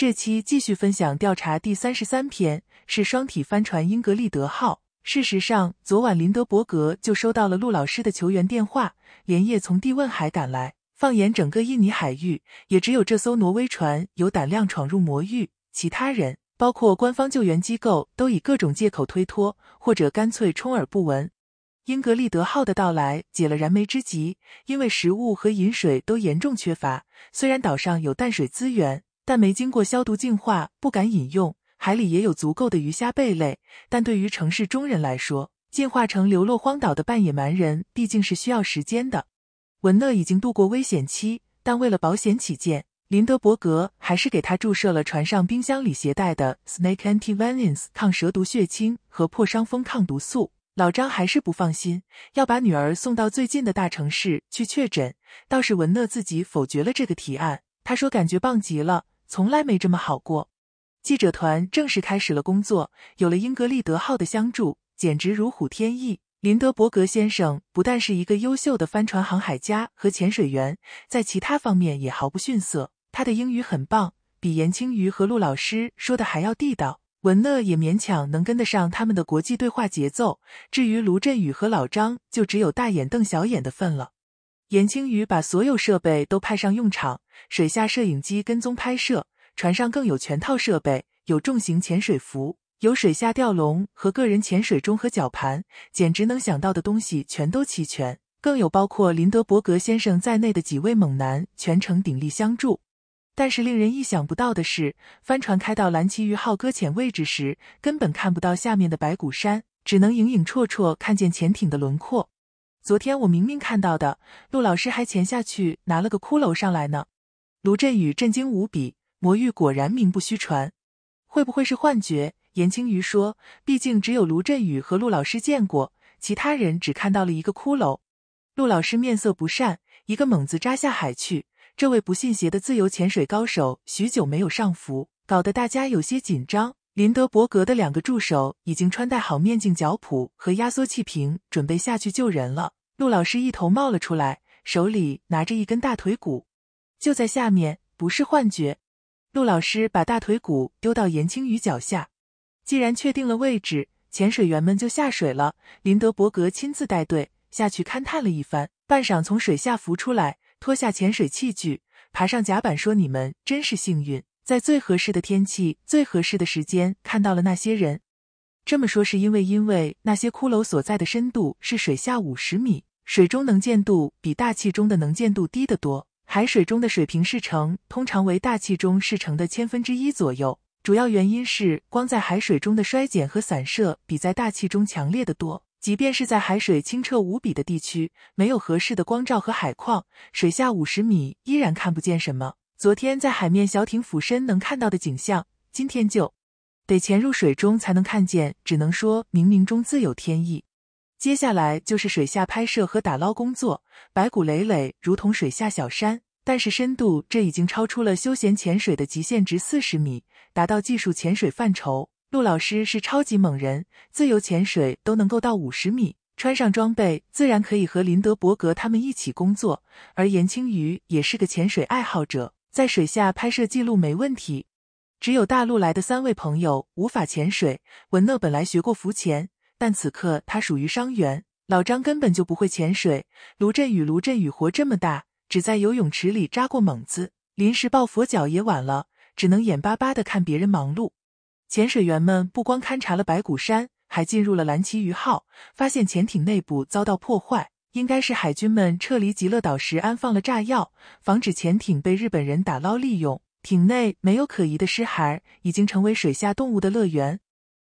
这期继续分享调查第三十三篇是双体帆船英格利德号。事实上，昨晚林德伯格就收到了陆老师的求援电话，连夜从地汶海赶来。放眼整个印尼海域，也只有这艘挪威船有胆量闯入魔域，其他人包括官方救援机构都以各种借口推脱，或者干脆充耳不闻。英格利德号的到来解了燃眉之急，因为食物和饮水都严重缺乏。虽然岛上有淡水资源。但没经过消毒净化，不敢饮用。海里也有足够的鱼虾贝类，但对于城市中人来说，进化成流落荒岛的半野蛮人，毕竟是需要时间的。文乐已经度过危险期，但为了保险起见，林德伯格还是给他注射了船上冰箱里携带的 Snake Antivenins 抗蛇毒血清和破伤风抗毒素。老张还是不放心，要把女儿送到最近的大城市去确诊。倒是文乐自己否决了这个提案，他说感觉棒极了。从来没这么好过。记者团正式开始了工作，有了英格丽德号的相助，简直如虎添翼。林德伯格先生不但是一个优秀的帆船航海家和潜水员，在其他方面也毫不逊色。他的英语很棒，比严青鱼和陆老师说的还要地道。文乐也勉强能跟得上他们的国际对话节奏。至于卢振宇和老张，就只有大眼瞪小眼的份了。严青宇把所有设备都派上用场，水下摄影机跟踪拍摄，船上更有全套设备，有重型潜水服，有水下吊笼和个人潜水钟和绞盘，简直能想到的东西全都齐全。更有包括林德伯格先生在内的几位猛男全程鼎力相助。但是令人意想不到的是，帆船开到蓝鳍鱼号搁浅位置时，根本看不到下面的白骨山，只能影影绰绰看见潜艇的轮廓。昨天我明明看到的，陆老师还潜下去拿了个骷髅上来呢。卢振宇震惊无比，魔域果然名不虚传。会不会是幻觉？严青鱼说，毕竟只有卢振宇和陆老师见过，其他人只看到了一个骷髅。陆老师面色不善，一个猛子扎下海去。这位不信邪的自由潜水高手许久没有上浮，搞得大家有些紧张。林德伯格的两个助手已经穿戴好面镜、脚蹼和压缩气瓶，准备下去救人了。陆老师一头冒了出来，手里拿着一根大腿骨，就在下面，不是幻觉。陆老师把大腿骨丢到严青雨脚下。既然确定了位置，潜水员们就下水了。林德伯格亲自带队下去勘探了一番，半晌从水下浮出来，脱下潜水器具，爬上甲板，说：“你们真是幸运。”在最合适的天气、最合适的时间，看到了那些人。这么说是因为，因为那些骷髅所在的深度是水下五十米，水中能见度比大气中的能见度低得多。海水中的水平视程通常为大气中视程的千分之一左右。主要原因是光在海水中的衰减和散射比在大气中强烈的多。即便是在海水清澈无比的地区，没有合适的光照和海况，水下五十米依然看不见什么。昨天在海面小艇俯身能看到的景象，今天就得潜入水中才能看见，只能说明冥中自有天意。接下来就是水下拍摄和打捞工作，白骨累累，如同水下小山。但是深度这已经超出了休闲潜水的极限值四十米，达到技术潜水范畴。陆老师是超级猛人，自由潜水都能够到五十米，穿上装备自然可以和林德伯格他们一起工作。而严青鱼也是个潜水爱好者。在水下拍摄记录没问题，只有大陆来的三位朋友无法潜水。文乐本来学过浮潜，但此刻他属于伤员。老张根本就不会潜水。卢振宇、卢振宇活这么大，只在游泳池里扎过猛子，临时抱佛脚也晚了，只能眼巴巴的看别人忙碌。潜水员们不光勘察了白骨山，还进入了蓝鳍鱼号，发现潜艇内部遭到破坏。应该是海军们撤离极乐岛时安放了炸药，防止潜艇被日本人打捞利用。艇内没有可疑的尸骸，已经成为水下动物的乐园。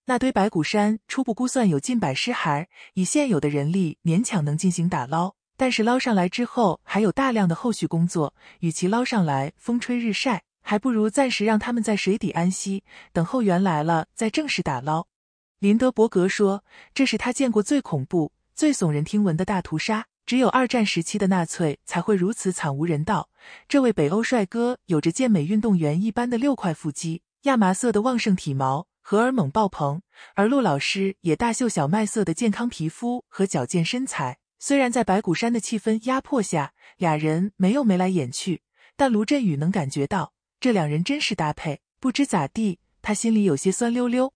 那堆白骨山初步估算有近百尸骸，以现有的人力勉强能进行打捞，但是捞上来之后还有大量的后续工作。与其捞上来风吹日晒，还不如暂时让他们在水底安息，等后援来了再正式打捞。林德伯格说：“这是他见过最恐怖。”最耸人听闻的大屠杀，只有二战时期的纳粹才会如此惨无人道。这位北欧帅哥有着健美运动员一般的六块腹肌，亚麻色的旺盛体毛，荷尔蒙爆棚。而陆老师也大秀小麦色的健康皮肤和矫健身材。虽然在白骨山的气氛压迫下，俩人没有眉来眼去，但卢振宇能感觉到这两人真是搭配。不知咋地，他心里有些酸溜溜。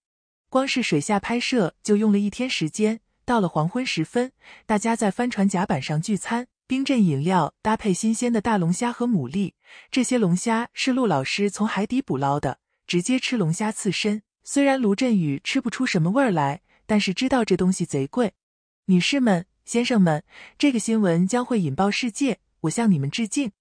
光是水下拍摄就用了一天时间。到了黄昏时分，大家在帆船甲板上聚餐，冰镇饮料搭配新鲜的大龙虾和牡蛎。这些龙虾是陆老师从海底捕捞的，直接吃龙虾刺身。虽然卢振宇吃不出什么味儿来，但是知道这东西贼贵。女士们、先生们，这个新闻将会引爆世界，我向你们致敬。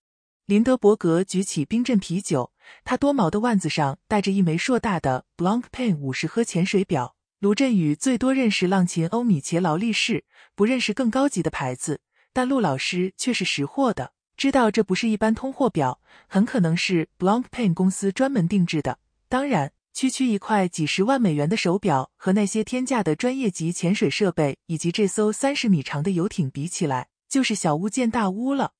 林德伯格举起冰镇啤酒，他多毛的腕子上戴着一枚硕大的 Blancpain 五十喝潜水表。卢振宇最多认识浪琴、欧米茄、劳力士，不认识更高级的牌子。但陆老师却是识货的，知道这不是一般通货表，很可能是 Blancpain 公司专门定制的。当然，区区一块几十万美元的手表，和那些天价的专业级潜水设备，以及这艘三十米长的游艇比起来，就是小巫见大巫了。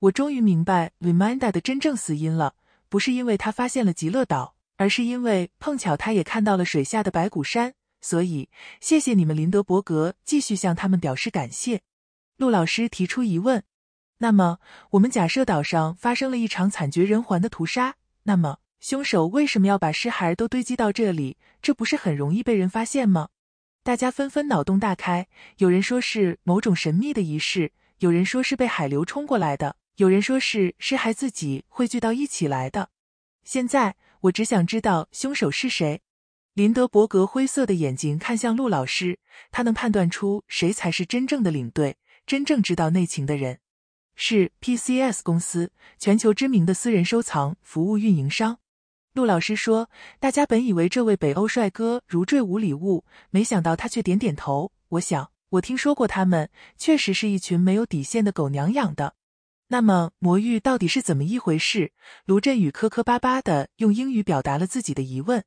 我终于明白 Reminda 的真正死因了，不是因为他发现了极乐岛，而是因为碰巧他也看到了水下的白骨山。所以，谢谢你们，林德伯格，继续向他们表示感谢。陆老师提出疑问：那么，我们假设岛上发生了一场惨绝人寰的屠杀，那么凶手为什么要把尸骸都堆积到这里？这不是很容易被人发现吗？大家纷纷脑洞大开，有人说是某种神秘的仪式，有人说是被海流冲过来的，有人说是尸骸自己汇聚到一起来的。现在，我只想知道凶手是谁。林德伯格灰色的眼睛看向陆老师，他能判断出谁才是真正的领队，真正知道内情的人，是 P C S 公司，全球知名的私人收藏服务运营商。陆老师说：“大家本以为这位北欧帅哥如坠无里雾，没想到他却点点头。我想，我听说过他们，确实是一群没有底线的狗娘养的。那么魔域到底是怎么一回事？”卢振宇磕磕巴巴的用英语表达了自己的疑问。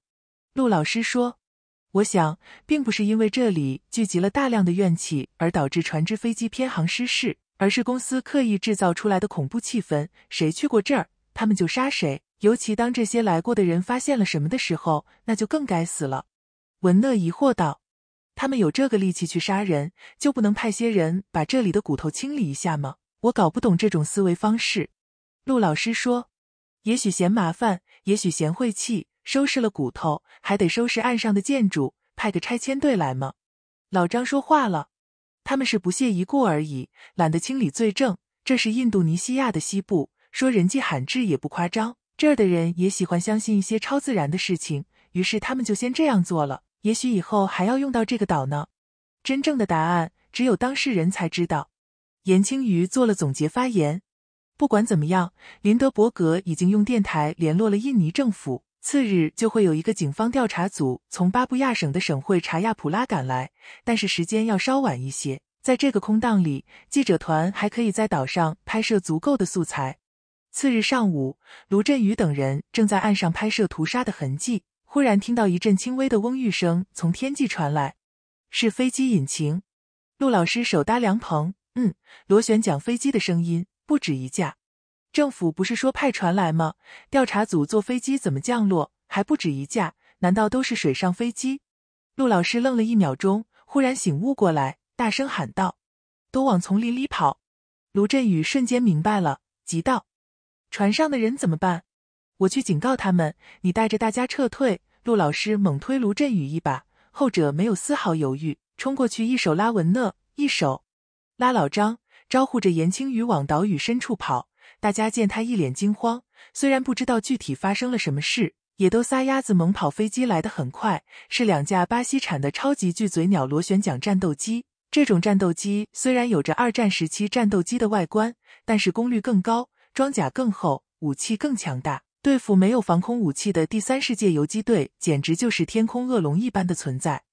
陆老师说：“我想，并不是因为这里聚集了大量的怨气而导致船只、飞机偏航失事，而是公司刻意制造出来的恐怖气氛。谁去过这儿，他们就杀谁。尤其当这些来过的人发现了什么的时候，那就更该死了。”文乐疑惑道：“他们有这个力气去杀人，就不能派些人把这里的骨头清理一下吗？我搞不懂这种思维方式。”陆老师说：“也许嫌麻烦，也许嫌晦气。”收拾了骨头，还得收拾岸上的建筑，派个拆迁队来吗？老张说话了，他们是不屑一顾而已，懒得清理罪证。这是印度尼西亚的西部，说人迹罕至也不夸张。这儿的人也喜欢相信一些超自然的事情，于是他们就先这样做了。也许以后还要用到这个岛呢。真正的答案只有当事人才知道。严青瑜做了总结发言。不管怎么样，林德伯格已经用电台联络了印尼政府。次日就会有一个警方调查组从巴布亚省的省会查亚普拉赶来，但是时间要稍晚一些。在这个空档里，记者团还可以在岛上拍摄足够的素材。次日上午，卢振宇等人正在岸上拍摄屠杀的痕迹，忽然听到一阵轻微的嗡吁声从天际传来，是飞机引擎。陆老师手搭凉棚，嗯，螺旋桨飞机的声音不止一架。政府不是说派船来吗？调查组坐飞机怎么降落？还不止一架，难道都是水上飞机？陆老师愣了一秒钟，忽然醒悟过来，大声喊道：“都往丛林里跑！”卢振宇瞬间明白了，急道：“船上的人怎么办？我去警告他们，你带着大家撤退。”陆老师猛推卢振宇一把，后者没有丝毫犹豫，冲过去，一手拉文乐，一手拉老张，招呼着严青宇往岛屿深处跑。大家见他一脸惊慌，虽然不知道具体发生了什么事，也都撒丫子猛跑。飞机来得很快，是两架巴西产的超级巨嘴鸟螺旋桨战斗机。这种战斗机虽然有着二战时期战斗机的外观，但是功率更高，装甲更厚，武器更强大，对付没有防空武器的第三世界游击队，简直就是天空恶龙一般的存在。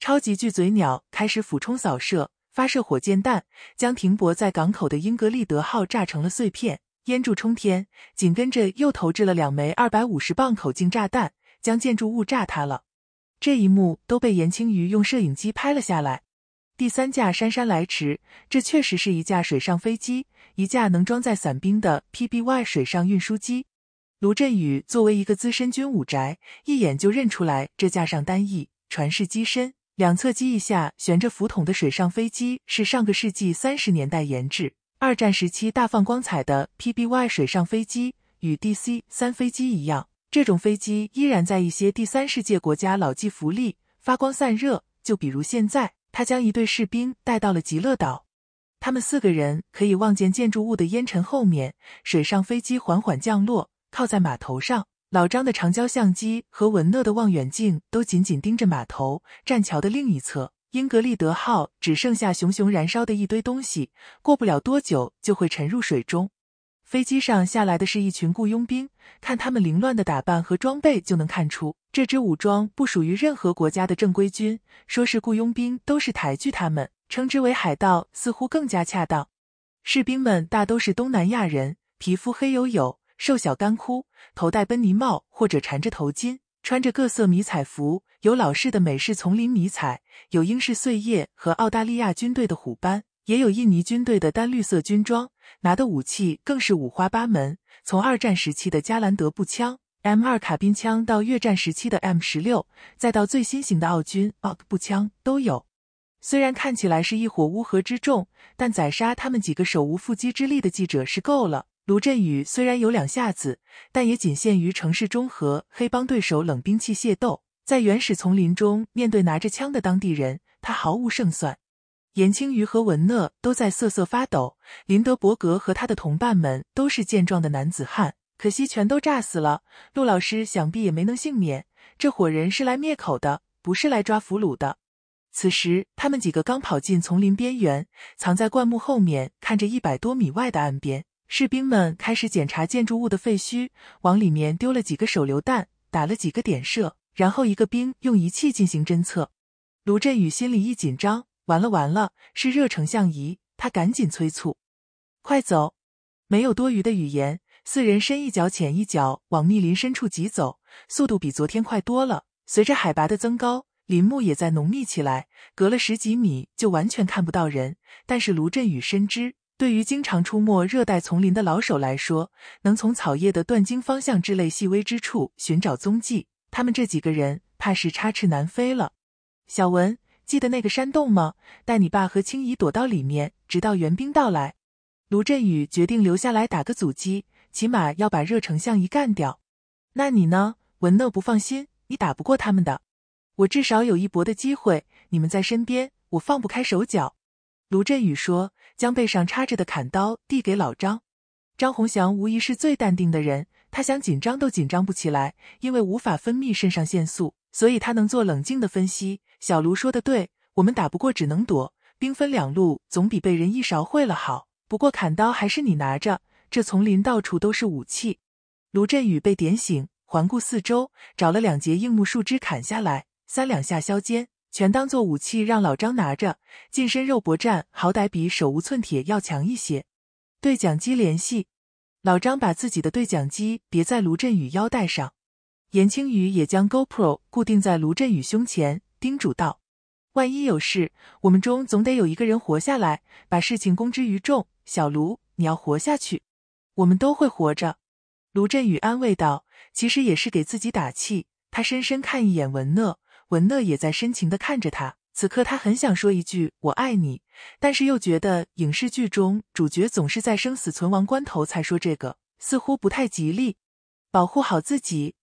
超级巨嘴鸟开始俯冲扫射，发射火箭弹，将停泊在港口的英格丽德号炸成了碎片。烟柱冲天，紧跟着又投掷了两枚二百五十磅口径炸弹，将建筑物炸塌了。这一幕都被严青瑜用摄影机拍了下来。第三架姗姗来迟，这确实是一架水上飞机，一架能装载伞兵的 PBY 水上运输机。卢振宇作为一个资深军武宅，一眼就认出来，这架上单翼、船式机身、两侧机翼下悬着浮筒的水上飞机，是上个世纪三十年代研制。二战时期大放光彩的 PBY 水上飞机与 DC 三飞机一样，这种飞机依然在一些第三世界国家老骥伏枥，发光散热。就比如现在，他将一队士兵带到了极乐岛，他们四个人可以望见建筑物的烟尘后面，水上飞机缓缓降落，靠在码头上。老张的长焦相机和文乐的望远镜都紧紧盯着码头栈桥的另一侧。英格利德号只剩下熊熊燃烧的一堆东西，过不了多久就会沉入水中。飞机上下来的是一群雇佣兵，看他们凌乱的打扮和装备，就能看出这支武装不属于任何国家的正规军。说是雇佣兵，都是抬举他们；称之为海盗，似乎更加恰当。士兵们大都是东南亚人，皮肤黑黝黝、瘦小干枯，头戴奔尼帽或者缠着头巾。穿着各色迷彩服，有老式的美式丛林迷彩，有英式碎叶和澳大利亚军队的虎斑，也有印尼军队的单绿色军装。拿的武器更是五花八门，从二战时期的加兰德步枪、M2 卡宾枪到越战时期的 M16，再到最新型的澳军 OG 步枪都有。虽然看起来是一伙乌合之众，但宰杀他们几个手无缚鸡之力的记者是够了。卢振宇虽然有两下子，但也仅限于城市中和黑帮对手冷兵器械斗，在原始丛林中面对拿着枪的当地人，他毫无胜算。严青鱼和文乐都在瑟瑟发抖。林德伯格和他的同伴们都是健壮的男子汉，可惜全都炸死了。陆老师想必也没能幸免。这伙人是来灭口的，不是来抓俘虏的。此时，他们几个刚跑进丛林边缘，藏在灌木后面，看着一百多米外的岸边。士兵们开始检查建筑物的废墟，往里面丢了几个手榴弹，打了几个点射。然后一个兵用仪器进行侦测。卢振宇心里一紧张，完了完了，是热成像仪。他赶紧催促：“快走！”没有多余的语言，四人深一脚浅一脚往密林深处疾走，速度比昨天快多了。随着海拔的增高，林木也在浓密起来，隔了十几米就完全看不到人。但是卢振宇深知。对于经常出没热带丛林的老手来说，能从草叶的断茎方向之类细微之处寻找踪迹，他们这几个人怕是插翅难飞了。小文，记得那个山洞吗？带你爸和青姨躲到里面，直到援兵到来。卢振宇决定留下来打个阻击，起码要把热成像仪干掉。那你呢？文乐不放心，你打不过他们的，我至少有一搏的机会。你们在身边，我放不开手脚。卢振宇说：“将背上插着的砍刀递给老张，张红祥无疑是最淡定的人。他想紧张都紧张不起来，因为无法分泌肾上腺素，所以他能做冷静的分析。”小卢说的对，我们打不过只能躲，兵分两路总比被人一勺烩了好。不过砍刀还是你拿着，这丛林到处都是武器。卢振宇被点醒，环顾四周，找了两节硬木树枝砍下来，三两下削尖。全当做武器让老张拿着，近身肉搏战好歹比手无寸铁要强一些。对讲机联系，老张把自己的对讲机别在卢振宇腰带上，严青宇也将 GoPro 固定在卢振宇胸前，叮嘱道：“万一有事，我们中总得有一个人活下来，把事情公之于众。”小卢，你要活下去，我们都会活着。”卢振宇安慰道，其实也是给自己打气。他深深看一眼文乐。文乐也在深情地看着他。此刻，他很想说一句“我爱你”，但是又觉得影视剧中主角总是在生死存亡关头才说这个，似乎不太吉利。保护好自己。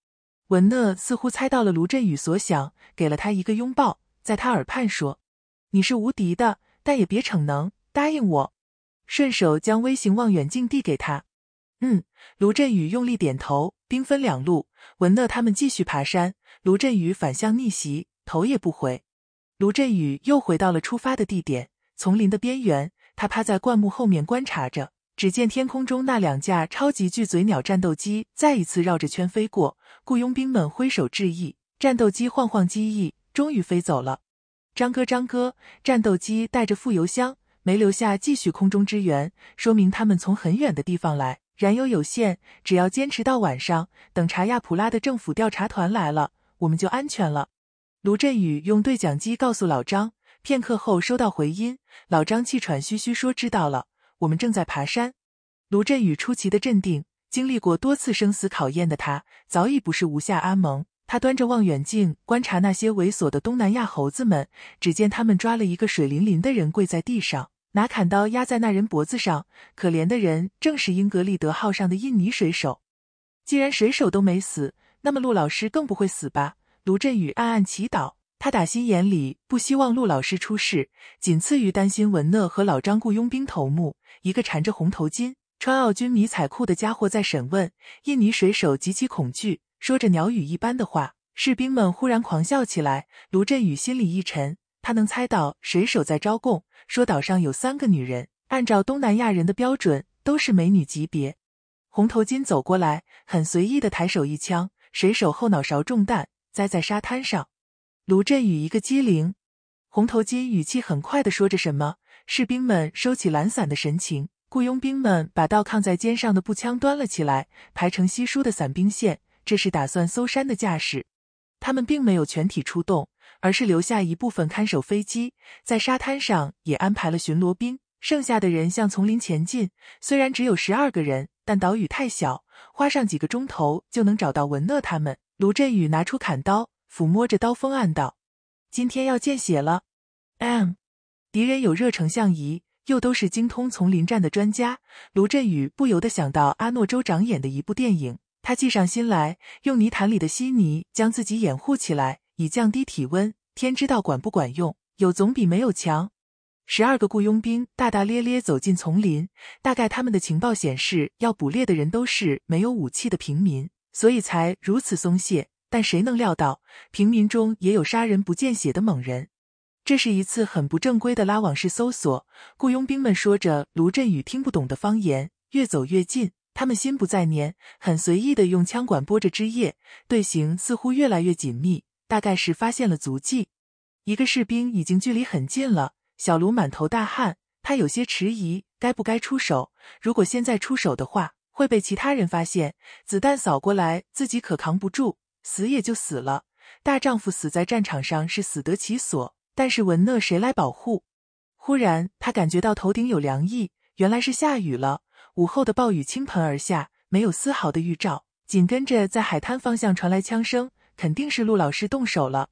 文乐似乎猜到了卢振宇所想，给了他一个拥抱，在他耳畔说：“你是无敌的，但也别逞能。”答应我。顺手将微型望远镜递给他。嗯。卢振宇用力点头。兵分两路，文乐他们继续爬山。卢振宇反向逆袭，头也不回。卢振宇又回到了出发的地点，丛林的边缘。他趴在灌木后面观察着，只见天空中那两架超级巨嘴鸟战斗机再一次绕着圈飞过。雇佣兵们挥手致意，战斗机晃晃机翼，终于飞走了。张哥，张哥，战斗机带着副油箱，没留下继续空中支援，说明他们从很远的地方来，燃油有限，只要坚持到晚上，等查亚普拉的政府调查团来了。我们就安全了。卢振宇用对讲机告诉老张，片刻后收到回音。老张气喘吁吁说：“知道了，我们正在爬山。”卢振宇出奇的镇定，经历过多次生死考验的他早已不是无下阿蒙。他端着望远镜观察那些猥琐的东南亚猴子们，只见他们抓了一个水淋淋的人跪在地上，拿砍刀压在那人脖子上。可怜的人正是英格利德号上的印尼水手。既然水手都没死。那么陆老师更不会死吧？卢振宇暗暗祈祷，他打心眼里不希望陆老师出事，仅次于担心文乐和老张雇佣兵头目。一个缠着红头巾、穿奥军迷彩裤的家伙在审问印尼水手，极其恐惧，说着鸟语一般的话。士兵们忽然狂笑起来，卢振宇心里一沉，他能猜到水手在招供，说岛上有三个女人，按照东南亚人的标准，都是美女级别。红头巾走过来，很随意的抬手一枪。水手后脑勺中弹，栽在沙滩上。卢振宇一个机灵，红头巾语气很快的说着什么。士兵们收起懒散的神情，雇佣兵们把倒抗在肩上的步枪端了起来，排成稀疏的伞兵线，这是打算搜山的架势。他们并没有全体出动，而是留下一部分看守飞机，在沙滩上也安排了巡逻兵。剩下的人向丛林前进，虽然只有十二个人。但岛屿太小，花上几个钟头就能找到文乐他们。卢振宇拿出砍刀，抚摸着刀锋，暗道：“今天要见血了。”M，敌人有热成像仪，又都是精通丛林战的专家。卢振宇不由得想到阿诺州长演的一部电影。他计上心来，用泥潭里的稀泥将自己掩护起来，以降低体温。天知道管不管用，有总比没有强。十二个雇佣兵大大咧咧走进丛林，大概他们的情报显示要捕猎的人都是没有武器的平民，所以才如此松懈。但谁能料到，平民中也有杀人不见血的猛人。这是一次很不正规的拉网式搜索。雇佣兵们说着卢振宇听不懂的方言，越走越近。他们心不在焉，很随意的用枪管拨着枝叶，队形似乎越来越紧密，大概是发现了足迹。一个士兵已经距离很近了。小卢满头大汗，他有些迟疑，该不该出手？如果现在出手的话，会被其他人发现。子弹扫过来，自己可扛不住，死也就死了。大丈夫死在战场上是死得其所，但是文乐谁来保护？忽然，他感觉到头顶有凉意，原来是下雨了。午后的暴雨倾盆而下，没有丝毫的预兆。紧跟着，在海滩方向传来枪声，肯定是陆老师动手了。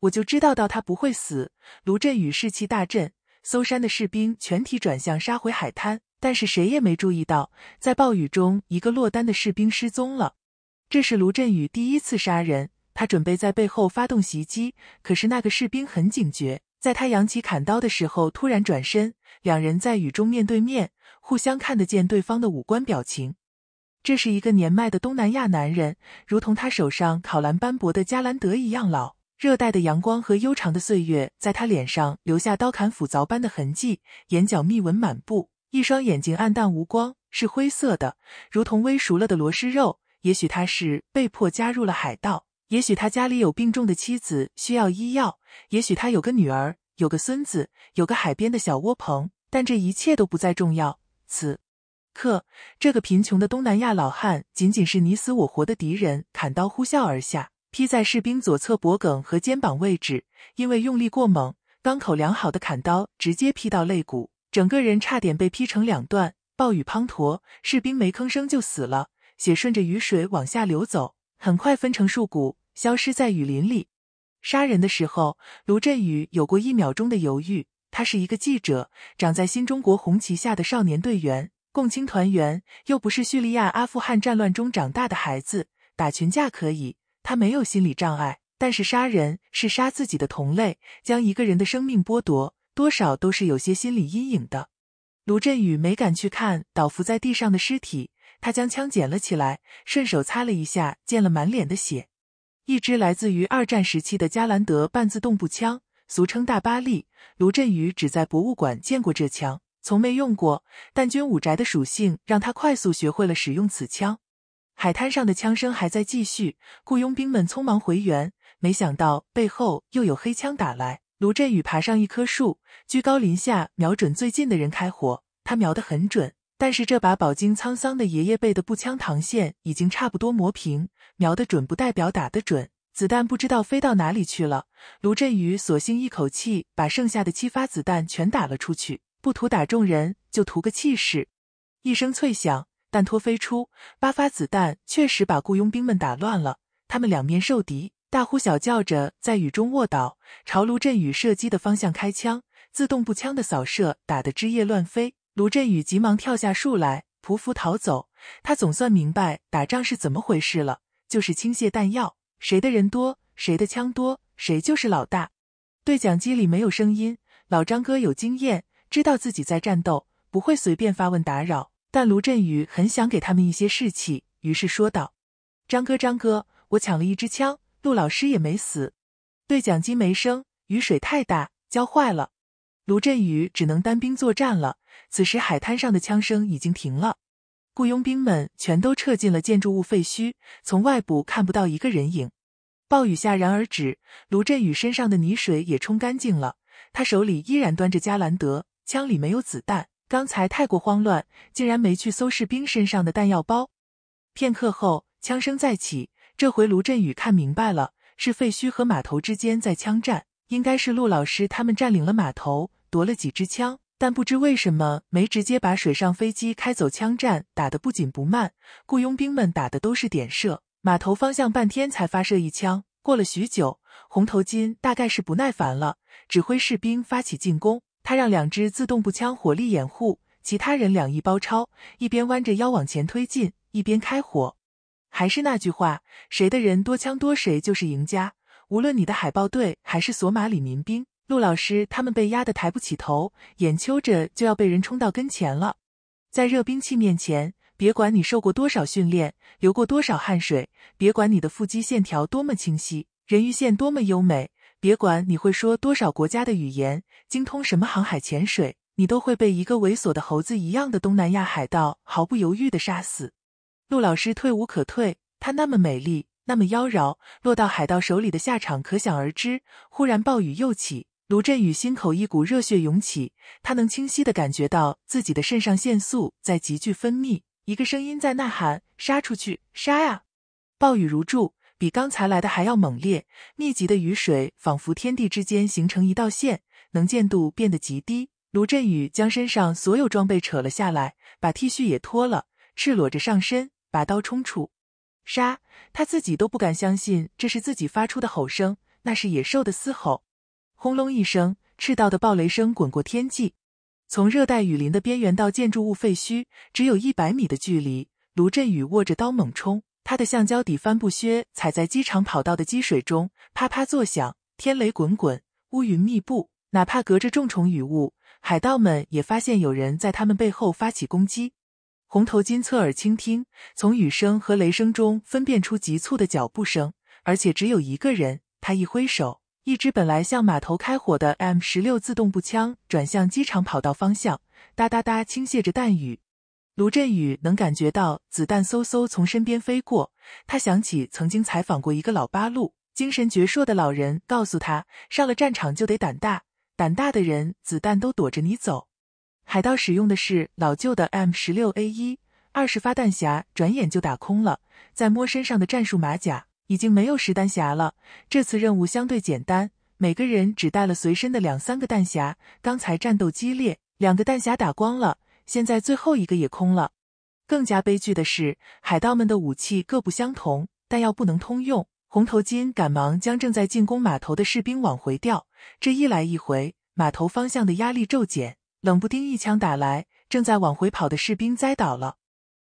我就知道，到他不会死。卢振宇士气大振，搜山的士兵全体转向，杀回海滩。但是谁也没注意到，在暴雨中，一个落单的士兵失踪了。这是卢振宇第一次杀人，他准备在背后发动袭击。可是那个士兵很警觉，在他扬起砍刀的时候，突然转身。两人在雨中面对面，互相看得见对方的五官表情。这是一个年迈的东南亚男人，如同他手上烤蓝斑驳的加兰德一样老。热带的阳光和悠长的岁月在他脸上留下刀砍斧凿般的痕迹，眼角密纹满布，一双眼睛暗淡无光，是灰色的，如同微熟了的螺蛳肉。也许他是被迫加入了海盗，也许他家里有病重的妻子需要医药，也许他有个女儿，有个孙子，有个海边的小窝棚。但这一切都不再重要。此刻，这个贫穷的东南亚老汉，仅仅是你死我活的敌人，砍刀呼啸而下。劈在士兵左侧脖颈和肩膀位置，因为用力过猛，刚口良好的砍刀直接劈到肋骨，整个人差点被劈成两段。暴雨滂沱，士兵没吭声就死了，血顺着雨水往下流走，很快分成数股，消失在雨林里。杀人的时候，卢振宇有过一秒钟的犹豫。他是一个记者，长在新中国红旗下的少年队员，共青团员，又不是叙利亚、阿富汗战乱中长大的孩子，打群架可以。他没有心理障碍，但是杀人是杀自己的同类，将一个人的生命剥夺，多少都是有些心理阴影的。卢振宇没敢去看倒伏在地上的尸体，他将枪捡了起来，顺手擦了一下溅了满脸的血。一支来自于二战时期的加兰德半自动步枪，俗称“大八力”。卢振宇只在博物馆见过这枪，从没用过，但军武宅的属性让他快速学会了使用此枪。海滩上的枪声还在继续，雇佣兵们匆忙回援，没想到背后又有黑枪打来。卢振宇爬上一棵树，居高临下瞄准最近的人开火。他瞄得很准，但是这把饱经沧桑的爷爷辈的步枪膛线已经差不多磨平，瞄得准不代表打得准，子弹不知道飞到哪里去了。卢振宇索性一口气把剩下的七发子弹全打了出去，不图打中人，就图个气势。一声脆响。弹托飞出八发子弹，确实把雇佣兵们打乱了。他们两面受敌，大呼小叫着在雨中卧倒，朝卢振宇射击的方向开枪。自动步枪的扫射打得枝叶乱飞。卢振宇急忙跳下树来，匍匐逃走。他总算明白打仗是怎么回事了：就是倾泻弹药，谁的人多，谁的枪多，谁就是老大。对讲机里没有声音，老张哥有经验，知道自己在战斗，不会随便发问打扰。但卢振宇很想给他们一些士气，于是说道：“张哥，张哥，我抢了一支枪，陆老师也没死，对讲机没声，雨水太大，浇坏了。”卢振宇只能单兵作战了。此时海滩上的枪声已经停了，雇佣兵们全都撤进了建筑物废墟，从外部看不到一个人影。暴雨下然而止，卢振宇身上的泥水也冲干净了，他手里依然端着加兰德，枪里没有子弹。刚才太过慌乱，竟然没去搜士兵身上的弹药包。片刻后，枪声再起，这回卢振宇看明白了，是废墟和码头之间在枪战，应该是陆老师他们占领了码头，夺了几支枪，但不知为什么没直接把水上飞机开走。枪战打得不紧不慢，雇佣兵们打的都是点射，码头方向半天才发射一枪。过了许久，红头巾大概是不耐烦了，指挥士兵发起进攻。他让两支自动步枪火力掩护，其他人两翼包抄，一边弯着腰往前推进，一边开火。还是那句话，谁的人多枪多，谁就是赢家。无论你的海豹队还是索马里民兵，陆老师他们被压得抬不起头，眼瞅着就要被人冲到跟前了。在热兵器面前，别管你受过多少训练，流过多少汗水，别管你的腹肌线条多么清晰，人鱼线多么优美，别管你会说多少国家的语言。精通什么航海潜水，你都会被一个猥琐的猴子一样的东南亚海盗毫不犹豫的杀死。陆老师退无可退，她那么美丽，那么妖娆，落到海盗手里的下场可想而知。忽然暴雨又起，卢振宇心口一股热血涌起，他能清晰的感觉到自己的肾上腺素在急剧分泌。一个声音在呐喊：“杀出去，杀呀！”暴雨如注，比刚才来的还要猛烈，密集的雨水仿佛天地之间形成一道线。能见度变得极低，卢振宇将身上所有装备扯了下来，把 T 恤也脱了，赤裸着上身，拔刀冲出。杀！他自己都不敢相信，这是自己发出的吼声，那是野兽的嘶吼。轰隆一声，赤道的暴雷声滚过天际，从热带雨林的边缘到建筑物废墟，只有一百米的距离。卢振宇握着刀猛冲，他的橡胶底帆布靴踩在机场跑道的积水中，啪啪作响。天雷滚滚，乌云密布。哪怕隔着重重雨雾，海盗们也发现有人在他们背后发起攻击。红头巾侧耳倾听，从雨声和雷声中分辨出急促的脚步声，而且只有一个人。他一挥手，一支本来向码头开火的 M 十六自动步枪转向机场跑道方向，哒哒哒倾泻着弹雨。卢振宇能感觉到子弹嗖嗖从身边飞过。他想起曾经采访过一个老八路，精神矍铄的老人告诉他，上了战场就得胆大。胆大的人，子弹都躲着你走。海盗使用的是老旧的 M 十六 A 一，二十发弹匣转眼就打空了。再摸身上的战术马甲，已经没有实弹匣了。这次任务相对简单，每个人只带了随身的两三个弹匣。刚才战斗激烈，两个弹匣打光了，现在最后一个也空了。更加悲剧的是，海盗们的武器各不相同，弹药不能通用。红头巾赶忙将正在进攻码头的士兵往回调。这一来一回，码头方向的压力骤减，冷不丁一枪打来，正在往回跑的士兵栽倒了。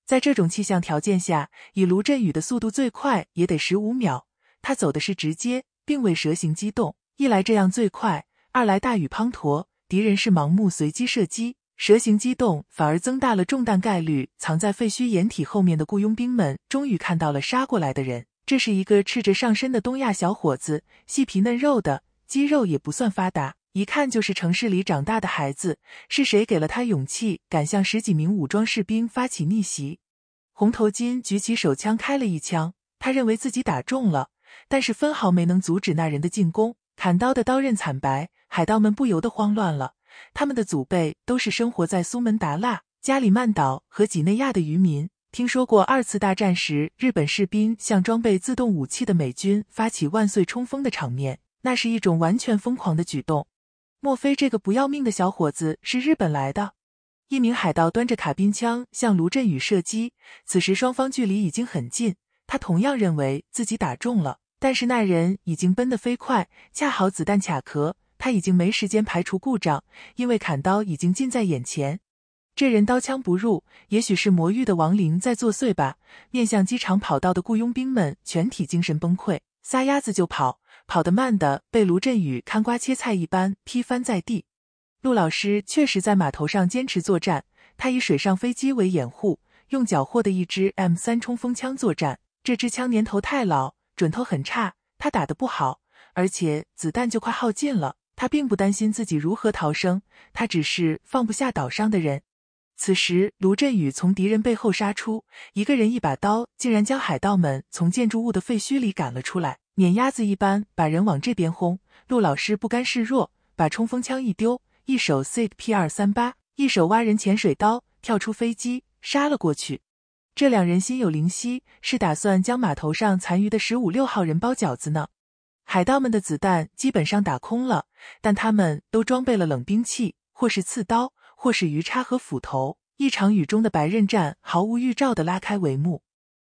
在这种气象条件下，以卢振宇的速度最快也得十五秒。他走的是直接，并未蛇形机动。一来这样最快，二来大雨滂沱，敌人是盲目随机射击，蛇形机动反而增大了中弹概率。藏在废墟掩体后面的雇佣兵们终于看到了杀过来的人，这是一个赤着上身的东亚小伙子，细皮嫩肉的。肌肉也不算发达，一看就是城市里长大的孩子。是谁给了他勇气，敢向十几名武装士兵发起逆袭？红头巾举起手枪开了一枪，他认为自己打中了，但是分毫没能阻止那人的进攻。砍刀的刀刃惨白，海盗们不由得慌乱了。他们的祖辈都是生活在苏门答腊、加里曼岛和几内亚的渔民，听说过二次大战时日本士兵向装备自动武器的美军发起万岁冲锋的场面。那是一种完全疯狂的举动。莫非这个不要命的小伙子是日本来的？一名海盗端着卡宾枪向卢振宇射击。此时双方距离已经很近，他同样认为自己打中了，但是那人已经奔得飞快，恰好子弹卡壳，他已经没时间排除故障，因为砍刀已经近在眼前。这人刀枪不入，也许是魔域的亡灵在作祟吧。面向机场跑道的雇佣兵们全体精神崩溃，撒丫子就跑。跑得慢的被卢振宇看瓜切菜一般踢翻在地。陆老师确实在码头上坚持作战，他以水上飞机为掩护，用缴获的一支 M 三冲锋枪作战。这支枪年头太老，准头很差，他打得不好，而且子弹就快耗尽了。他并不担心自己如何逃生，他只是放不下岛上的人。此时，卢振宇从敌人背后杀出，一个人一把刀，竟然将海盗们从建筑物的废墟里赶了出来，碾鸭子一般把人往这边轰。陆老师不甘示弱，把冲锋枪一丢，一手 C P 二三八，一手挖人潜水刀，跳出飞机杀了过去。这两人心有灵犀，是打算将码头上残余的十五六号人包饺子呢。海盗们的子弹基本上打空了，但他们都装备了冷兵器或是刺刀。或是鱼叉和斧头，一场雨中的白刃战毫无预兆的拉开帷幕。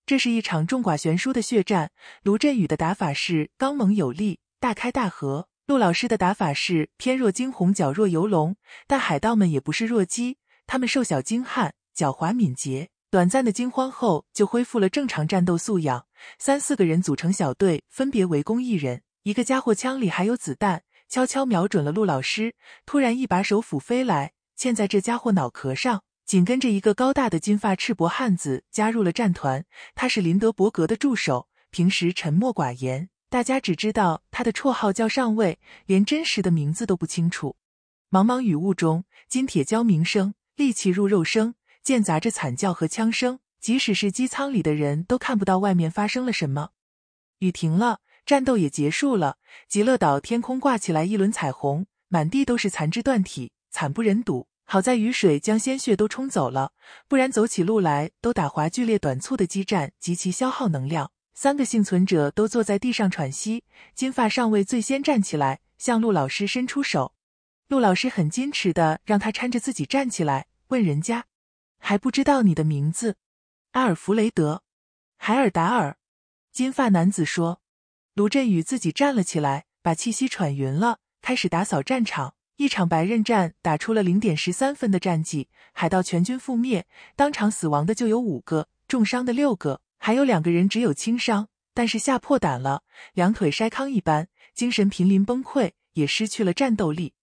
这是一场众寡悬殊的血战。卢振宇的打法是刚猛有力，大开大合；陆老师的打法是偏若惊鸿，角若游龙。但海盗们也不是弱鸡，他们瘦小精悍，狡猾敏捷。短暂的惊慌后，就恢复了正常战斗素养。三四个人组成小队，分别围攻一人。一个家伙枪里还有子弹，悄悄瞄准了陆老师。突然，一把手斧飞来。嵌在这家伙脑壳上，紧跟着一个高大的金发赤膊汉子加入了战团。他是林德伯格的助手，平时沉默寡言，大家只知道他的绰号叫上尉，连真实的名字都不清楚。茫茫雨雾中，金铁交鸣声、利器入肉声，间杂着惨叫和枪声。即使是机舱里的人都看不到外面发生了什么。雨停了，战斗也结束了。极乐岛天空挂起来一轮彩虹，满地都是残肢断体，惨不忍睹。好在雨水将鲜血都冲走了，不然走起路来都打滑。剧烈短促的激战极其消耗能量，三个幸存者都坐在地上喘息。金发上尉最先站起来，向陆老师伸出手。陆老师很矜持的让他搀着自己站起来，问人家：“还不知道你的名字？”阿尔弗雷德·海尔达尔。金发男子说。卢振宇自己站了起来，把气息喘匀了，开始打扫战场。一场白刃战打出了零点十三分的战绩，海盗全军覆灭，当场死亡的就有五个，重伤的六个，还有两个人只有轻伤，但是吓破胆了，两腿筛糠一般，精神濒临崩溃，也失去了战斗力。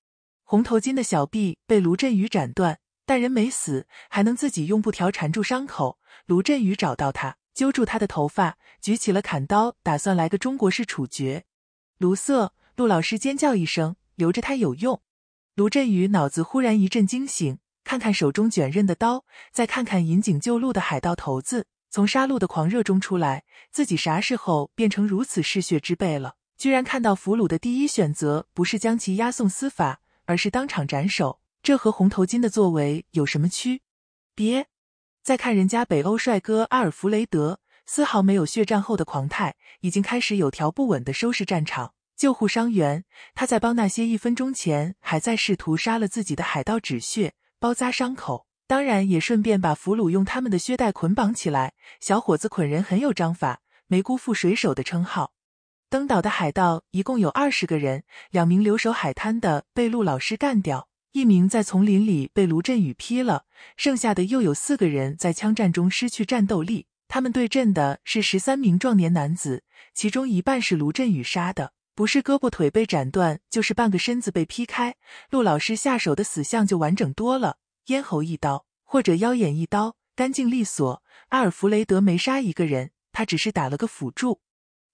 红头巾的小臂被卢振宇斩断，但人没死，还能自己用布条缠住伤口。卢振宇找到他，揪住他的头发，举起了砍刀，打算来个中国式处决。卢瑟，陆老师尖叫一声，留着他有用。卢振宇脑子忽然一阵惊醒，看看手中卷刃的刀，再看看引颈就戮的海盗头子，从杀戮的狂热中出来，自己啥时候变成如此嗜血之辈了？居然看到俘虏的第一选择不是将其押送司法，而是当场斩首，这和红头巾的作为有什么区别？再看人家北欧帅哥阿尔弗雷德，丝毫没有血战后的狂态，已经开始有条不紊的收拾战场。救护伤员，他在帮那些一分钟前还在试图杀了自己的海盗止血、包扎伤口，当然也顺便把俘虏用他们的靴带捆绑起来。小伙子捆人很有章法，没辜负水手的称号。登岛的海盗一共有二十个人，两名留守海滩的被陆老师干掉，一名在丛林里被卢振宇劈了，剩下的又有四个人在枪战中失去战斗力。他们对阵的是十三名壮年男子，其中一半是卢振宇杀的。不是胳膊腿被斩断，就是半个身子被劈开。陆老师下手的死相就完整多了，咽喉一刀或者腰眼一刀，干净利索。阿尔弗雷德没杀一个人，他只是打了个辅助。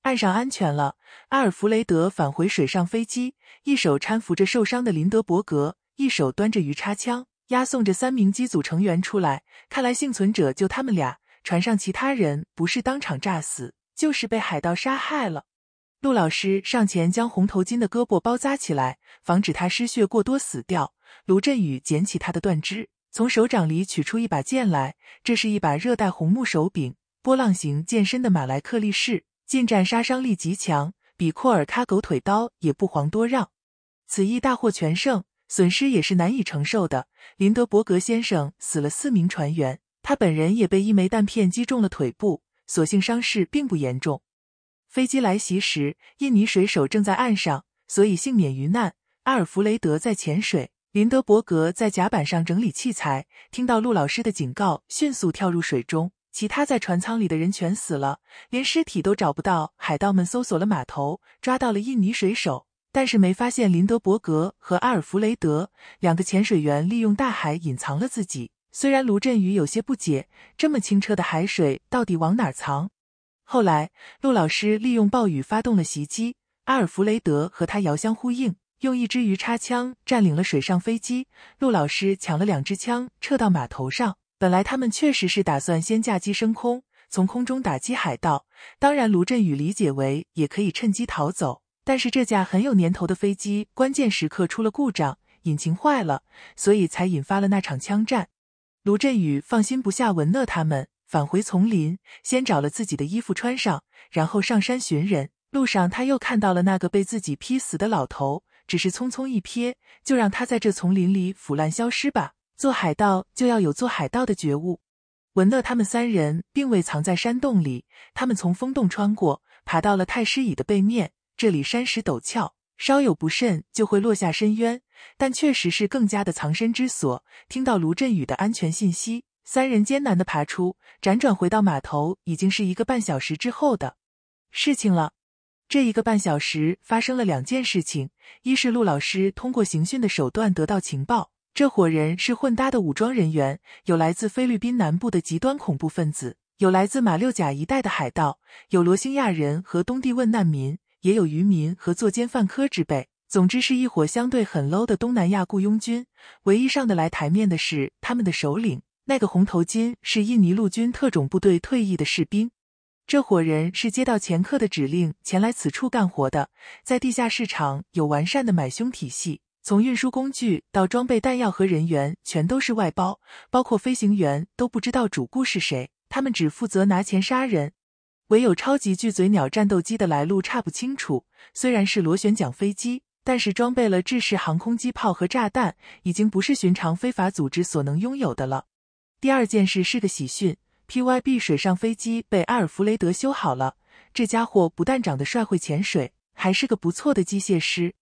岸上安全了，阿尔弗雷德返回水上飞机，一手搀扶着受伤的林德伯格，一手端着鱼叉枪，押送着三名机组成员出来。看来幸存者就他们俩，船上其他人不是当场炸死，就是被海盗杀害了。陆老师上前将红头巾的胳膊包扎起来，防止他失血过多死掉。卢振宇捡起他的断肢，从手掌里取出一把剑来。这是一把热带红木手柄、波浪形剑身的马来克力士，近战杀伤力极强，比库尔喀狗腿刀也不遑多让。此役大获全胜，损失也是难以承受的。林德伯格先生死了四名船员，他本人也被一枚弹片击中了腿部，所幸伤势并不严重。飞机来袭时，印尼水手正在岸上，所以幸免于难。阿尔弗雷德在潜水，林德伯格在甲板上整理器材。听到陆老师的警告，迅速跳入水中。其他在船舱里的人全死了，连尸体都找不到。海盗们搜索了码头，抓到了印尼水手，但是没发现林德伯格和阿尔弗雷德两个潜水员利用大海隐藏了自己。虽然卢振宇有些不解，这么清澈的海水到底往哪藏？后来，陆老师利用暴雨发动了袭击。阿尔弗雷德和他遥相呼应，用一支鱼叉枪占领了水上飞机。陆老师抢了两支枪，撤到码头上。本来他们确实是打算先架机升空，从空中打击海盗。当然，卢振宇理解为也可以趁机逃走。但是这架很有年头的飞机，关键时刻出了故障，引擎坏了，所以才引发了那场枪战。卢振宇放心不下文乐他们。返回丛林，先找了自己的衣服穿上，然后上山寻人。路上，他又看到了那个被自己劈死的老头，只是匆匆一瞥，就让他在这丛林里腐烂消失吧。做海盗就要有做海盗的觉悟。文乐他们三人并未藏在山洞里，他们从风洞穿过，爬到了太师椅的背面。这里山石陡峭，稍有不慎就会落下深渊，但确实是更加的藏身之所。听到卢振宇的安全信息。三人艰难的爬出，辗转回到码头，已经是一个半小时之后的事情了。这一个半小时发生了两件事情：一是陆老师通过刑讯的手段得到情报，这伙人是混搭的武装人员，有来自菲律宾南部的极端恐怖分子，有来自马六甲一带的海盗，有罗兴亚人和东帝汶难民，也有渔民和作奸犯科之辈。总之是一伙相对很 low 的东南亚雇佣军。唯一上得来台面的是他们的首领。那个红头巾是印尼陆军特种部队退役的士兵。这伙人是接到前客的指令前来此处干活的，在地下市场有完善的买凶体系，从运输工具到装备弹药和人员全都是外包，包括飞行员都不知道主顾是谁，他们只负责拿钱杀人。唯有超级巨嘴鸟战斗机的来路差不清楚，虽然是螺旋桨飞机，但是装备了制式航空机炮和炸弹，已经不是寻常非法组织所能拥有的了。第二件事是个喜讯，P Y B 水上飞机被阿尔弗雷德修好了。这家伙不但长得帅，会潜水，还是个不错的机械师。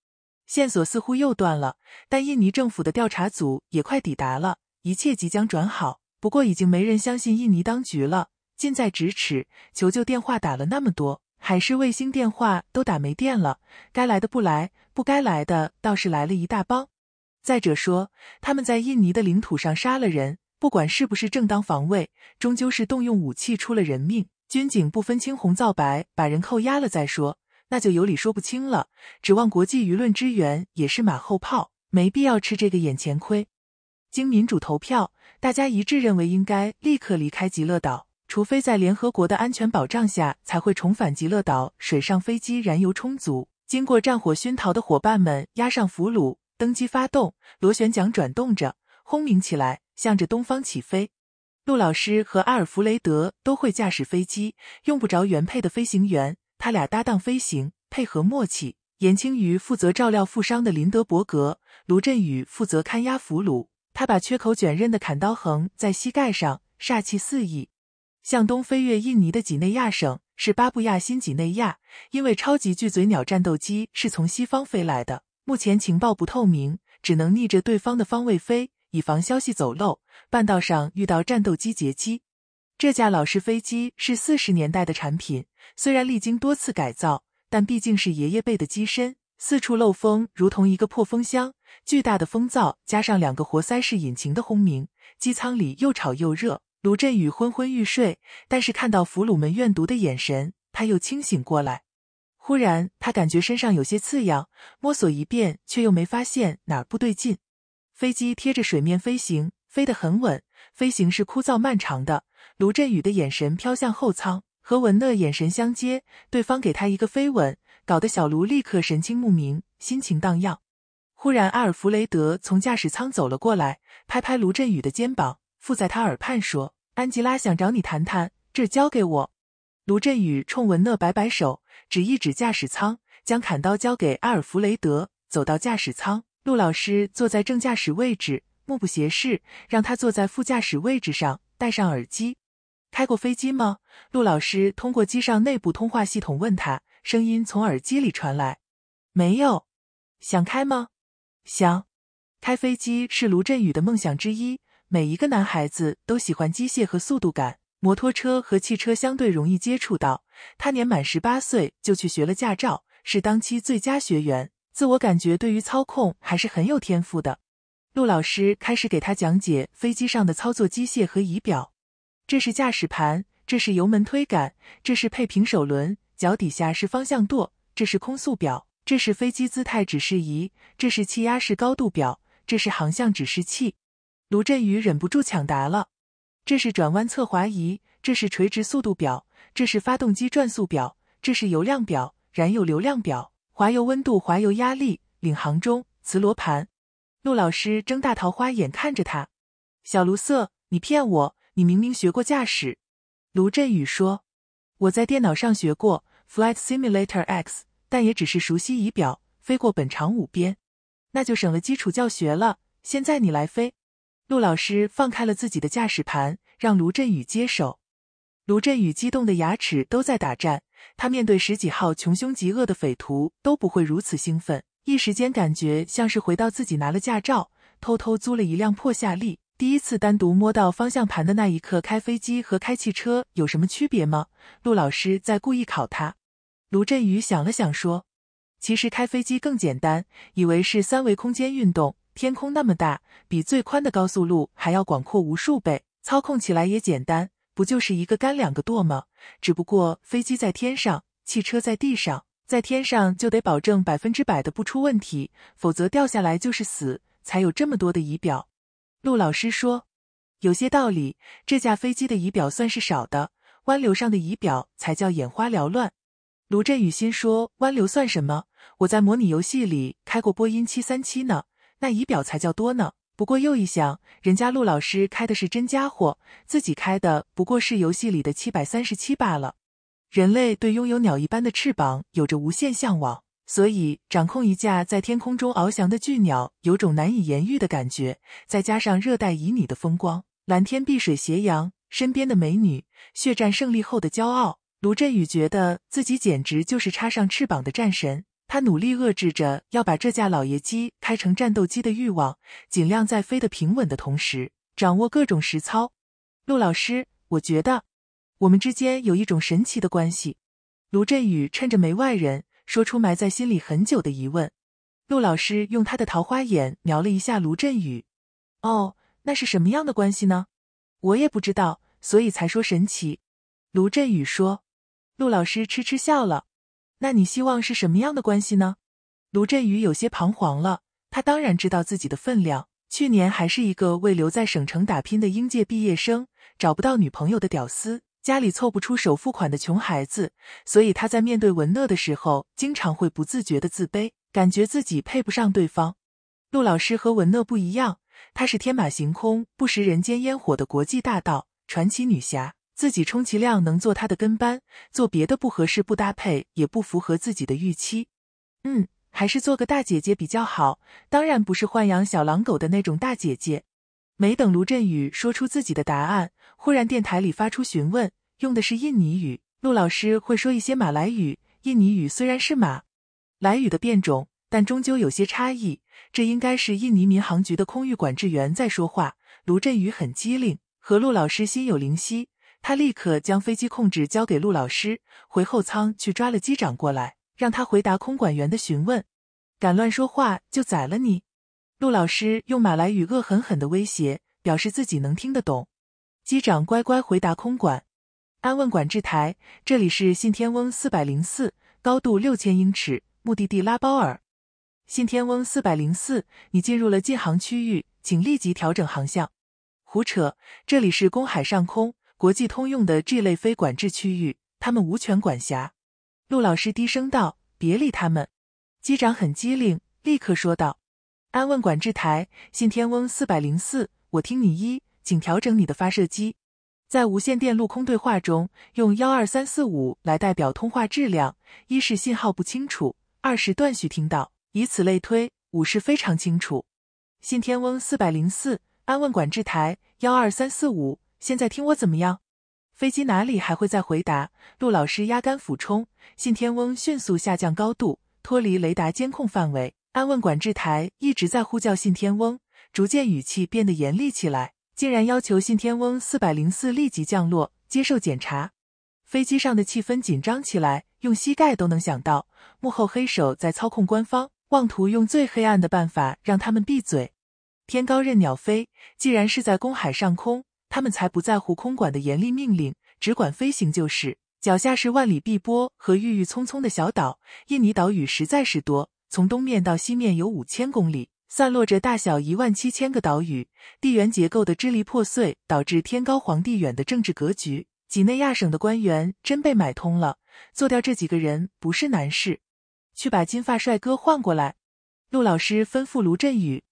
线索似乎又断了，但印尼政府的调查组也快抵达了，一切即将转好。不过已经没人相信印尼当局了。近在咫尺，求救电话打了那么多，海事卫星电话都打没电了。该来的不来，不该来的倒是来了一大帮。再者说，他们在印尼的领土上杀了人。不管是不是正当防卫，终究是动用武器出了人命。军警不分青红皂白把人扣押了再说，那就有理说不清了。指望国际舆论支援也是马后炮，没必要吃这个眼前亏。经民主投票，大家一致认为应该立刻离开极乐岛，除非在联合国的安全保障下，才会重返极乐岛。水上飞机燃油充足，经过战火熏陶的伙伴们押上俘虏，登机发动，螺旋桨转动着，轰鸣起来。向着东方起飞，陆老师和阿尔弗雷德都会驾驶飞机，用不着原配的飞行员。他俩搭档飞行，配合默契。严青鱼负责照料负伤的林德伯格，卢振宇负责看押俘虏。他把缺口卷刃的砍刀横在膝盖上，煞气四溢，向东飞越印尼的几内亚省，是巴布亚新几内亚。因为超级巨嘴鸟战斗机是从西方飞来的，目前情报不透明，只能逆着对方的方位飞。以防消息走漏，半道上遇到战斗机劫机。这架老式飞机是四十年代的产品，虽然历经多次改造，但毕竟是爷爷辈的机身，四处漏风，如同一个破风箱。巨大的风噪加上两个活塞式引擎的轰鸣，机舱里又吵又热。卢振宇昏昏欲睡，但是看到俘虏们怨毒的眼神，他又清醒过来。忽然，他感觉身上有些刺痒，摸索一遍，却又没发现哪儿不对劲。飞机贴着水面飞行，飞得很稳。飞行是枯燥漫长的。卢振宇的眼神飘向后舱，和文乐眼神相接，对方给他一个飞吻，搞得小卢立刻神清目明，心情荡漾。忽然，阿尔弗雷德从驾驶舱走了过来，拍拍卢振宇的肩膀，附在他耳畔说：“安吉拉想找你谈谈，这交给我。”卢振宇冲文乐摆摆手，指一指驾驶舱，将砍刀交给阿尔弗雷德，走到驾驶舱。陆老师坐在正驾驶位置，目不斜视。让他坐在副驾驶位置上，戴上耳机。开过飞机吗？陆老师通过机上内部通话系统问他，声音从耳机里传来。没有。想开吗？想。开飞机是卢振宇的梦想之一。每一个男孩子都喜欢机械和速度感，摩托车和汽车相对容易接触到。他年满十八岁就去学了驾照，是当期最佳学员。自我感觉对于操控还是很有天赋的，陆老师开始给他讲解飞机上的操作机械和仪表。这是驾驶盘，这是油门推杆，这是配平手轮，脚底下是方向舵，这是空速表，这是飞机姿态指示仪，这是气压式高度表，这是航向指示器。卢振宇忍不住抢答了：这是转弯侧滑仪，这是垂直速度表，这是发动机转速表，这是油量表，燃油流量表。滑油温度、滑油压力、领航中、磁罗盘。陆老师睁大桃花眼看着他，小卢瑟，你骗我！你明明学过驾驶。卢振宇说：“我在电脑上学过 Flight Simulator X，但也只是熟悉仪表，飞过本场五边，那就省了基础教学了。现在你来飞。”陆老师放开了自己的驾驶盘，让卢振宇接手。卢振宇激动的牙齿都在打颤。他面对十几号穷凶极恶的匪徒都不会如此兴奋，一时间感觉像是回到自己拿了驾照，偷偷租了一辆破夏利，第一次单独摸到方向盘的那一刻。开飞机和开汽车有什么区别吗？陆老师在故意考他。卢振宇想了想说：“其实开飞机更简单，以为是三维空间运动，天空那么大，比最宽的高速路还要广阔无数倍，操控起来也简单。”不就是一个杆两个舵吗？只不过飞机在天上，汽车在地上，在天上就得保证百分之百的不出问题，否则掉下来就是死，才有这么多的仪表。陆老师说，有些道理。这架飞机的仪表算是少的，弯流上的仪表才叫眼花缭乱。卢振宇心说，弯流算什么？我在模拟游戏里开过波音七三七呢，那仪表才叫多呢。不过又一想，人家陆老师开的是真家伙，自己开的不过是游戏里的七百三十七罢了。人类对拥有鸟一般的翅膀有着无限向往，所以掌控一架在天空中翱翔的巨鸟，有种难以言喻的感觉。再加上热带旖旎的风光，蓝天碧水、斜阳，身边的美女，血战胜利后的骄傲，卢振宇觉得自己简直就是插上翅膀的战神。他努力遏制着要把这架老爷机开成战斗机的欲望，尽量在飞得平稳的同时掌握各种实操。陆老师，我觉得我们之间有一种神奇的关系。卢振宇趁着没外人，说出埋在心里很久的疑问。陆老师用他的桃花眼瞄了一下卢振宇，哦，那是什么样的关系呢？我也不知道，所以才说神奇。卢振宇说，陆老师痴痴笑了。那你希望是什么样的关系呢？卢振宇有些彷徨了。他当然知道自己的分量。去年还是一个为留在省城打拼的应届毕业生，找不到女朋友的屌丝，家里凑不出首付款的穷孩子。所以他在面对文乐的时候，经常会不自觉的自卑，感觉自己配不上对方。陆老师和文乐不一样，她是天马行空、不食人间烟火的国际大盗、传奇女侠。自己充其量能做他的跟班，做别的不合适、不搭配，也不符合自己的预期。嗯，还是做个大姐姐比较好，当然不是豢养小狼狗的那种大姐姐。没等卢振宇说出自己的答案，忽然电台里发出询问，用的是印尼语。陆老师会说一些马来语，印尼语虽然是马来语的变种，但终究有些差异。这应该是印尼民航局的空域管制员在说话。卢振宇很机灵，和陆老师心有灵犀。他立刻将飞机控制交给陆老师，回后舱去抓了机长过来，让他回答空管员的询问。敢乱说话就宰了你！陆老师用马来语恶狠狠的威胁，表示自己能听得懂。机长乖乖回答空管，安问管制台：这里是信天翁四百零四，高度六千英尺，目的地拉包尔。信天翁四百零四，你进入了禁航区域，请立即调整航向。胡扯！这里是公海上空。国际通用的 G 类非管制区域，他们无权管辖。陆老师低声道：“别理他们。”机长很机灵，立刻说道：“安问管制台，信天翁四百零四，我听你一，请调整你的发射机。”在无线电陆空对话中，用幺二三四五来代表通话质量：一是信号不清楚，二是断续听到，以此类推，五是非常清楚。信天翁四百零四，安问管制台，幺二三四五。现在听我怎么样？飞机哪里还会再回答？陆老师压杆俯冲，信天翁迅速下降高度，脱离雷达监控范围。安问管制台一直在呼叫信天翁，逐渐语气变得严厉起来，竟然要求信天翁四百零四立即降落，接受检查。飞机上的气氛紧张起来，用膝盖都能想到幕后黑手在操控官方，妄图用最黑暗的办法让他们闭嘴。天高任鸟飞，既然是在公海上空。他们才不在乎空管的严厉命令，只管飞行就是。脚下是万里碧波和郁郁葱葱的小岛。印尼岛屿实在是多，从东面到西面有五千公里，散落着大小一万七千个岛屿。地缘结构的支离破碎，导致天高皇帝远的政治格局。几内亚省的官员真被买通了，做掉这几个人不是难事。去把金发帅哥换过来，陆老师吩咐卢振宇。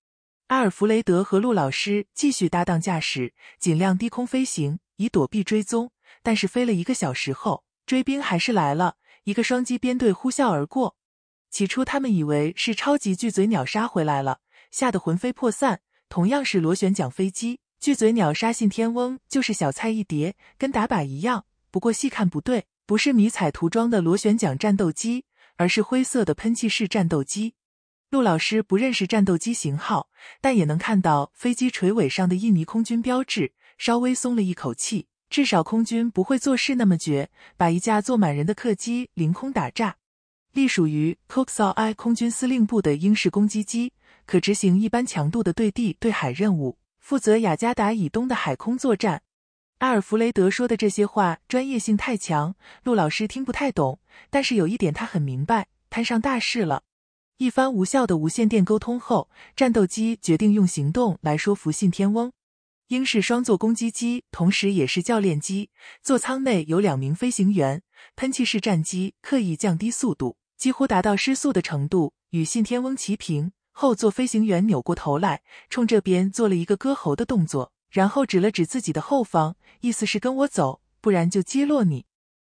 阿尔弗雷德和陆老师继续搭档驾驶，尽量低空飞行以躲避追踪。但是飞了一个小时后，追兵还是来了，一个双击编队呼啸而过。起初他们以为是超级巨嘴鸟杀回来了，吓得魂飞魄散。同样是螺旋桨飞机，巨嘴鸟杀信天翁就是小菜一碟，跟打靶一样。不过细看不对，不是迷彩涂装的螺旋桨战斗机，而是灰色的喷气式战斗机。陆老师不认识战斗机型号。但也能看到飞机垂尾上的印尼空军标志，稍微松了一口气，至少空军不会做事那么绝，把一架坐满人的客机凌空打炸。隶属于 c o x k s a i 空军司令部的英式攻击机，可执行一般强度的对地、对海任务，负责雅加达以东的海空作战。阿尔弗雷德说的这些话专业性太强，陆老师听不太懂，但是有一点他很明白，摊上大事了。一番无效的无线电沟通后，战斗机决定用行动来说服信天翁。英式双座攻击机，同时也是教练机，座舱内有两名飞行员。喷气式战机刻意降低速度，几乎达到失速的程度，与信天翁齐平。后座飞行员扭过头来，冲这边做了一个割喉的动作，然后指了指自己的后方，意思是跟我走，不然就击落你。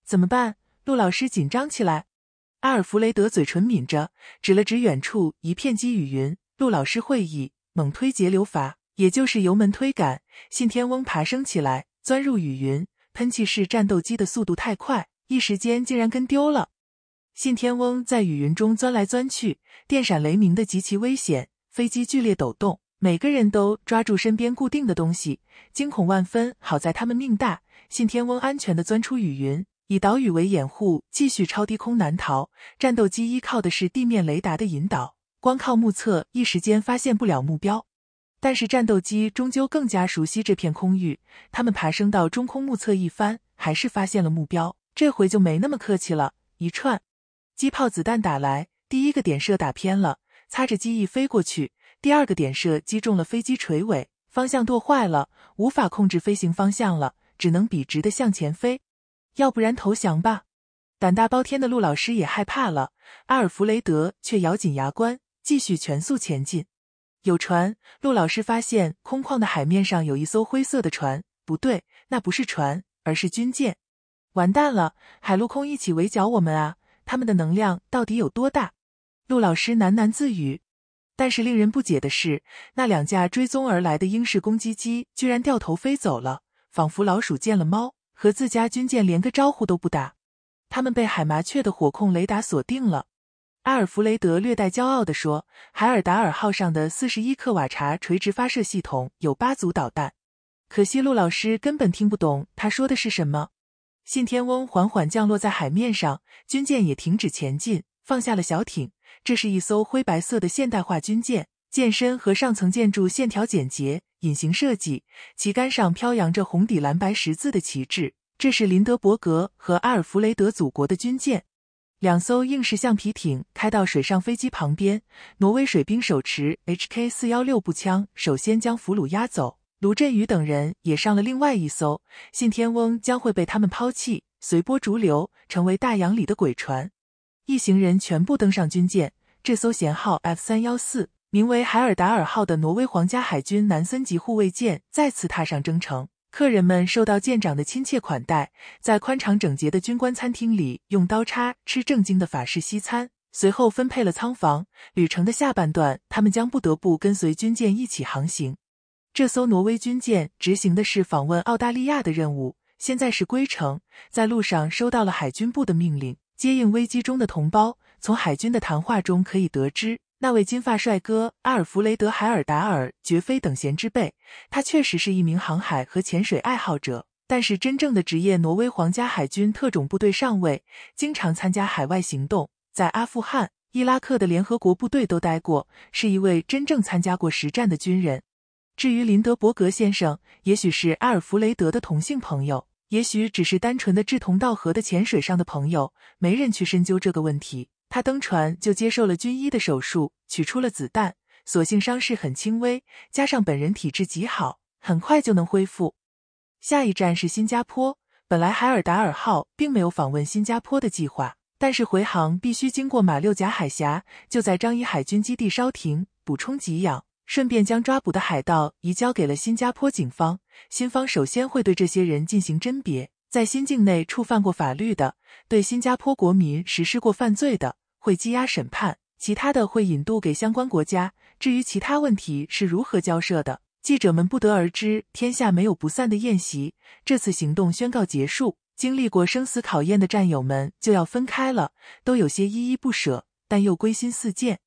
怎么办？陆老师紧张起来。阿尔弗雷德嘴唇抿着，指了指远处一片积雨云。陆老师会意，猛推节流阀，也就是油门推杆。信天翁爬升起来，钻入雨云。喷气式战斗机的速度太快，一时间竟然跟丢了。信天翁在雨云中钻来钻去，电闪雷鸣的，极其危险。飞机剧烈抖动，每个人都抓住身边固定的东西，惊恐万分。好在他们命大，信天翁安全的钻出雨云。以岛屿为掩护，继续超低空南逃。战斗机依靠的是地面雷达的引导，光靠目测一时间发现不了目标。但是战斗机终究更加熟悉这片空域，他们爬升到中空目测一番，还是发现了目标。这回就没那么客气了，一串机炮子弹打来，第一个点射打偏了，擦着机翼飞过去。第二个点射击中了飞机垂尾，方向舵坏了，无法控制飞行方向了，只能笔直的向前飞。要不然投降吧！胆大包天的陆老师也害怕了。阿尔弗雷德却咬紧牙关，继续全速前进。有船！陆老师发现空旷的海面上有一艘灰色的船。不对，那不是船，而是军舰。完蛋了！海陆空一起围剿我们啊！他们的能量到底有多大？陆老师喃喃自语。但是令人不解的是，那两架追踪而来的英式攻击机居然掉头飞走了，仿佛老鼠见了猫。和自家军舰连个招呼都不打，他们被海麻雀的火控雷达锁定了。阿尔弗雷德略带骄傲地说：“海尔达尔号上的四十一克瓦查垂直发射系统有八组导弹。”可惜陆老师根本听不懂他说的是什么。信天翁缓缓降落在海面上，军舰也停止前进，放下了小艇。这是一艘灰白色的现代化军舰，舰身和上层建筑线条简洁。隐形设计，旗杆上飘扬着红底蓝白十字的旗帜，这是林德伯格和阿尔弗雷德祖国的军舰。两艘硬式橡皮艇开到水上飞机旁边，挪威水兵手持 HK 四幺六步枪，首先将俘虏押走。卢振宇等人也上了另外一艘信天翁，将会被他们抛弃，随波逐流，成为大洋里的鬼船。一行人全部登上军舰，这艘舷号 F 三幺四。名为“海尔达尔号”的挪威皇家海军南森级护卫舰再次踏上征程。客人们受到舰长的亲切款待，在宽敞整洁的军官餐厅里用刀叉吃正经的法式西餐。随后分配了舱房。旅程的下半段，他们将不得不跟随军舰一起航行。这艘挪威军舰执行的是访问澳大利亚的任务，现在是归程。在路上，收到了海军部的命令，接应危机中的同胞。从海军的谈话中可以得知。那位金发帅哥阿尔弗雷德·海尔达尔绝非等闲之辈，他确实是一名航海和潜水爱好者，但是真正的职业挪威皇家海军特种部队上尉，经常参加海外行动，在阿富汗、伊拉克的联合国部队都待过，是一位真正参加过实战的军人。至于林德伯格先生，也许是阿尔弗雷德的同性朋友，也许只是单纯的志同道合的潜水上的朋友，没人去深究这个问题。他登船就接受了军医的手术，取出了子弹，所幸伤势很轻微，加上本人体质极好，很快就能恢复。下一站是新加坡，本来海尔达尔号并没有访问新加坡的计划，但是回航必须经过马六甲海峡，就在樟宜海军基地稍停，补充给养，顺便将抓捕的海盗移交给了新加坡警方。新方首先会对这些人进行甄别，在新境内触犯过法律的，对新加坡国民实施过犯罪的。会羁押审判，其他的会引渡给相关国家。至于其他问题是如何交涉的，记者们不得而知。天下没有不散的宴席，这次行动宣告结束，经历过生死考验的战友们就要分开了，都有些依依不舍，但又归心似箭。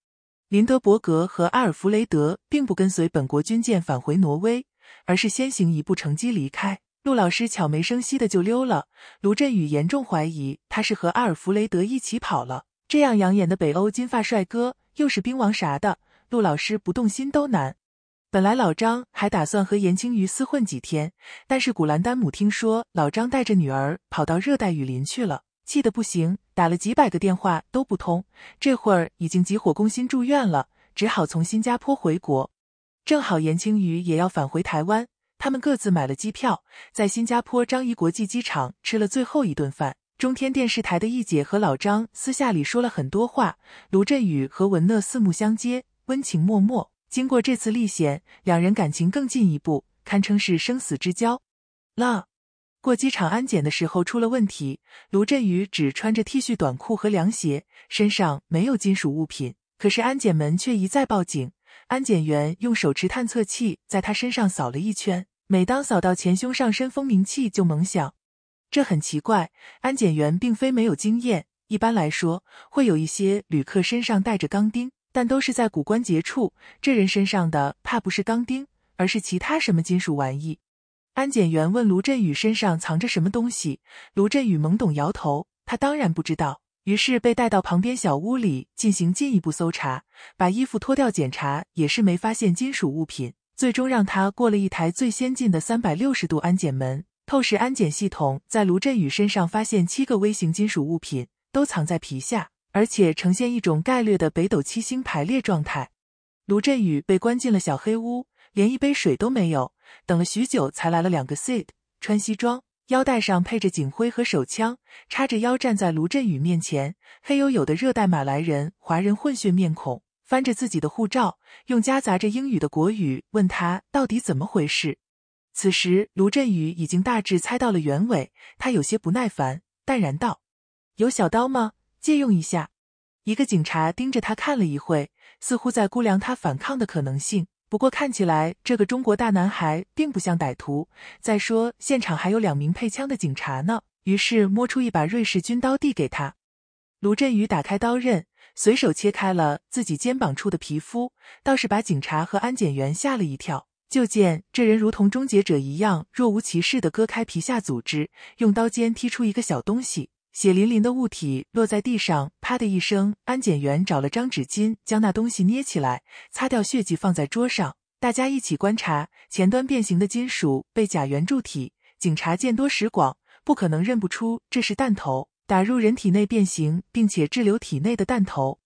林德伯格和阿尔弗雷德并不跟随本国军舰返回挪威，而是先行一步乘机离开。陆老师悄没声息的就溜了，卢振宇严重怀疑他是和阿尔弗雷德一起跑了。这样养眼的北欧金发帅哥，又是兵王啥的，陆老师不动心都难。本来老张还打算和严青鱼厮混几天，但是古兰丹姆听说老张带着女儿跑到热带雨林去了，气得不行，打了几百个电话都不通，这会儿已经急火攻心住院了，只好从新加坡回国。正好严青鱼也要返回台湾，他们各自买了机票，在新加坡樟宜国际机场吃了最后一顿饭。中天电视台的易姐和老张私下里说了很多话，卢振宇和文乐四目相接，温情脉脉。经过这次历险，两人感情更进一步，堪称是生死之交。了，过机场安检的时候出了问题，卢振宇只穿着 T 恤、短裤和凉鞋，身上没有金属物品，可是安检门却一再报警。安检员用手持探测器在他身上扫了一圈，每当扫到前胸上身，蜂鸣器就猛响。这很奇怪，安检员并非没有经验。一般来说，会有一些旅客身上带着钢钉，但都是在骨关节处。这人身上的怕不是钢钉，而是其他什么金属玩意？安检员问卢振宇身上藏着什么东西？卢振宇懵懂摇头，他当然不知道。于是被带到旁边小屋里进行进一步搜查，把衣服脱掉检查，也是没发现金属物品。最终让他过了一台最先进的三百六十度安检门。透视安检系统在卢振宇身上发现七个微型金属物品，都藏在皮下，而且呈现一种概率的北斗七星排列状态。卢振宇被关进了小黑屋，连一杯水都没有。等了许久，才来了两个 CID，穿西装，腰带上配着警徽和手枪，叉着腰站在卢振宇面前，黑黝黝的热带马来人，华人混血面孔，翻着自己的护照，用夹杂着英语的国语问他到底怎么回事。此时，卢振宇已经大致猜到了原委，他有些不耐烦，淡然道：“有小刀吗？借用一下。”一个警察盯着他看了一会，似乎在估量他反抗的可能性。不过看起来这个中国大男孩并不像歹徒。再说现场还有两名配枪的警察呢，于是摸出一把瑞士军刀递给他。卢振宇打开刀刃，随手切开了自己肩膀处的皮肤，倒是把警察和安检员吓了一跳。就见这人如同终结者一样，若无其事地割开皮下组织，用刀尖踢出一个小东西，血淋淋的物体落在地上，啪的一声，安检员找了张纸巾将那东西捏起来，擦掉血迹，放在桌上，大家一起观察。前端变形的金属被假圆柱体，警察见多识广，不可能认不出这是弹头，打入人体内变形并且滞留体内的弹头，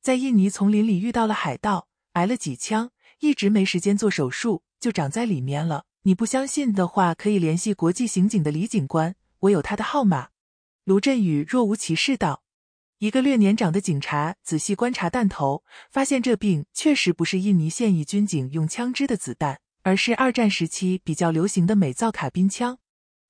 在印尼丛林里遇到了海盗，挨了几枪，一直没时间做手术。就长在里面了。你不相信的话，可以联系国际刑警的李警官，我有他的号码。”卢振宇若无其事道。一个略年长的警察仔细观察弹头，发现这病确实不是印尼现役军警用枪支的子弹，而是二战时期比较流行的美造卡宾枪，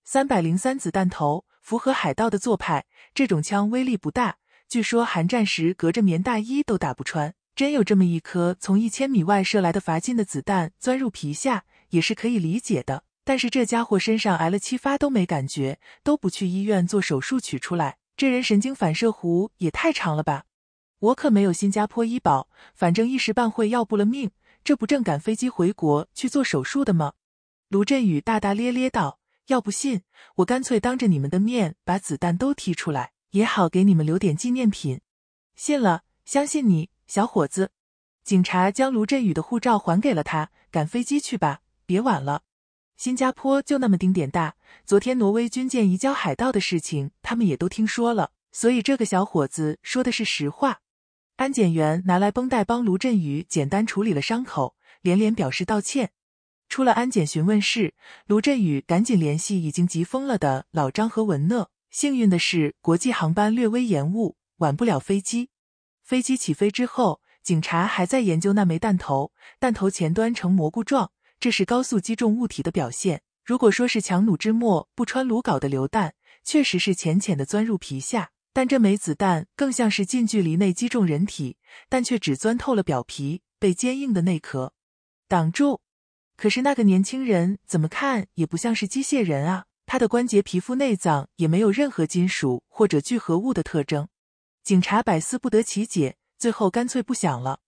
三百零三子弹头符合海盗的做派。这种枪威力不大，据说寒战时隔着棉大衣都打不穿。真有这么一颗从一千米外射来的罚金的子弹钻入皮下，也是可以理解的。但是这家伙身上挨了七发都没感觉，都不去医院做手术取出来，这人神经反射弧也太长了吧！我可没有新加坡医保，反正一时半会要不了命，这不正赶飞机回国去做手术的吗？卢振宇大大咧咧道：“要不信，我干脆当着你们的面把子弹都踢出来，也好给你们留点纪念品。”信了，相信你。小伙子，警察将卢振宇的护照还给了他，赶飞机去吧，别晚了。新加坡就那么丁点大，昨天挪威军舰移交海盗的事情，他们也都听说了，所以这个小伙子说的是实话。安检员拿来绷带帮卢振宇简单处理了伤口，连连表示道歉。出了安检询问室，卢振宇赶紧联系已经急疯了的老张和文乐。幸运的是，国际航班略微延误，晚不了飞机。飞机起飞之后，警察还在研究那枚弹头。弹头前端呈蘑菇状，这是高速击中物体的表现。如果说是强弩之末不穿鲁缟的流弹，确实是浅浅的钻入皮下。但这枚子弹更像是近距离内击中人体，但却只钻透了表皮，被坚硬的内壳挡住。可是那个年轻人怎么看也不像是机械人啊！他的关节、皮肤、内脏也没有任何金属或者聚合物的特征。警察百思不得其解，最后干脆不想了。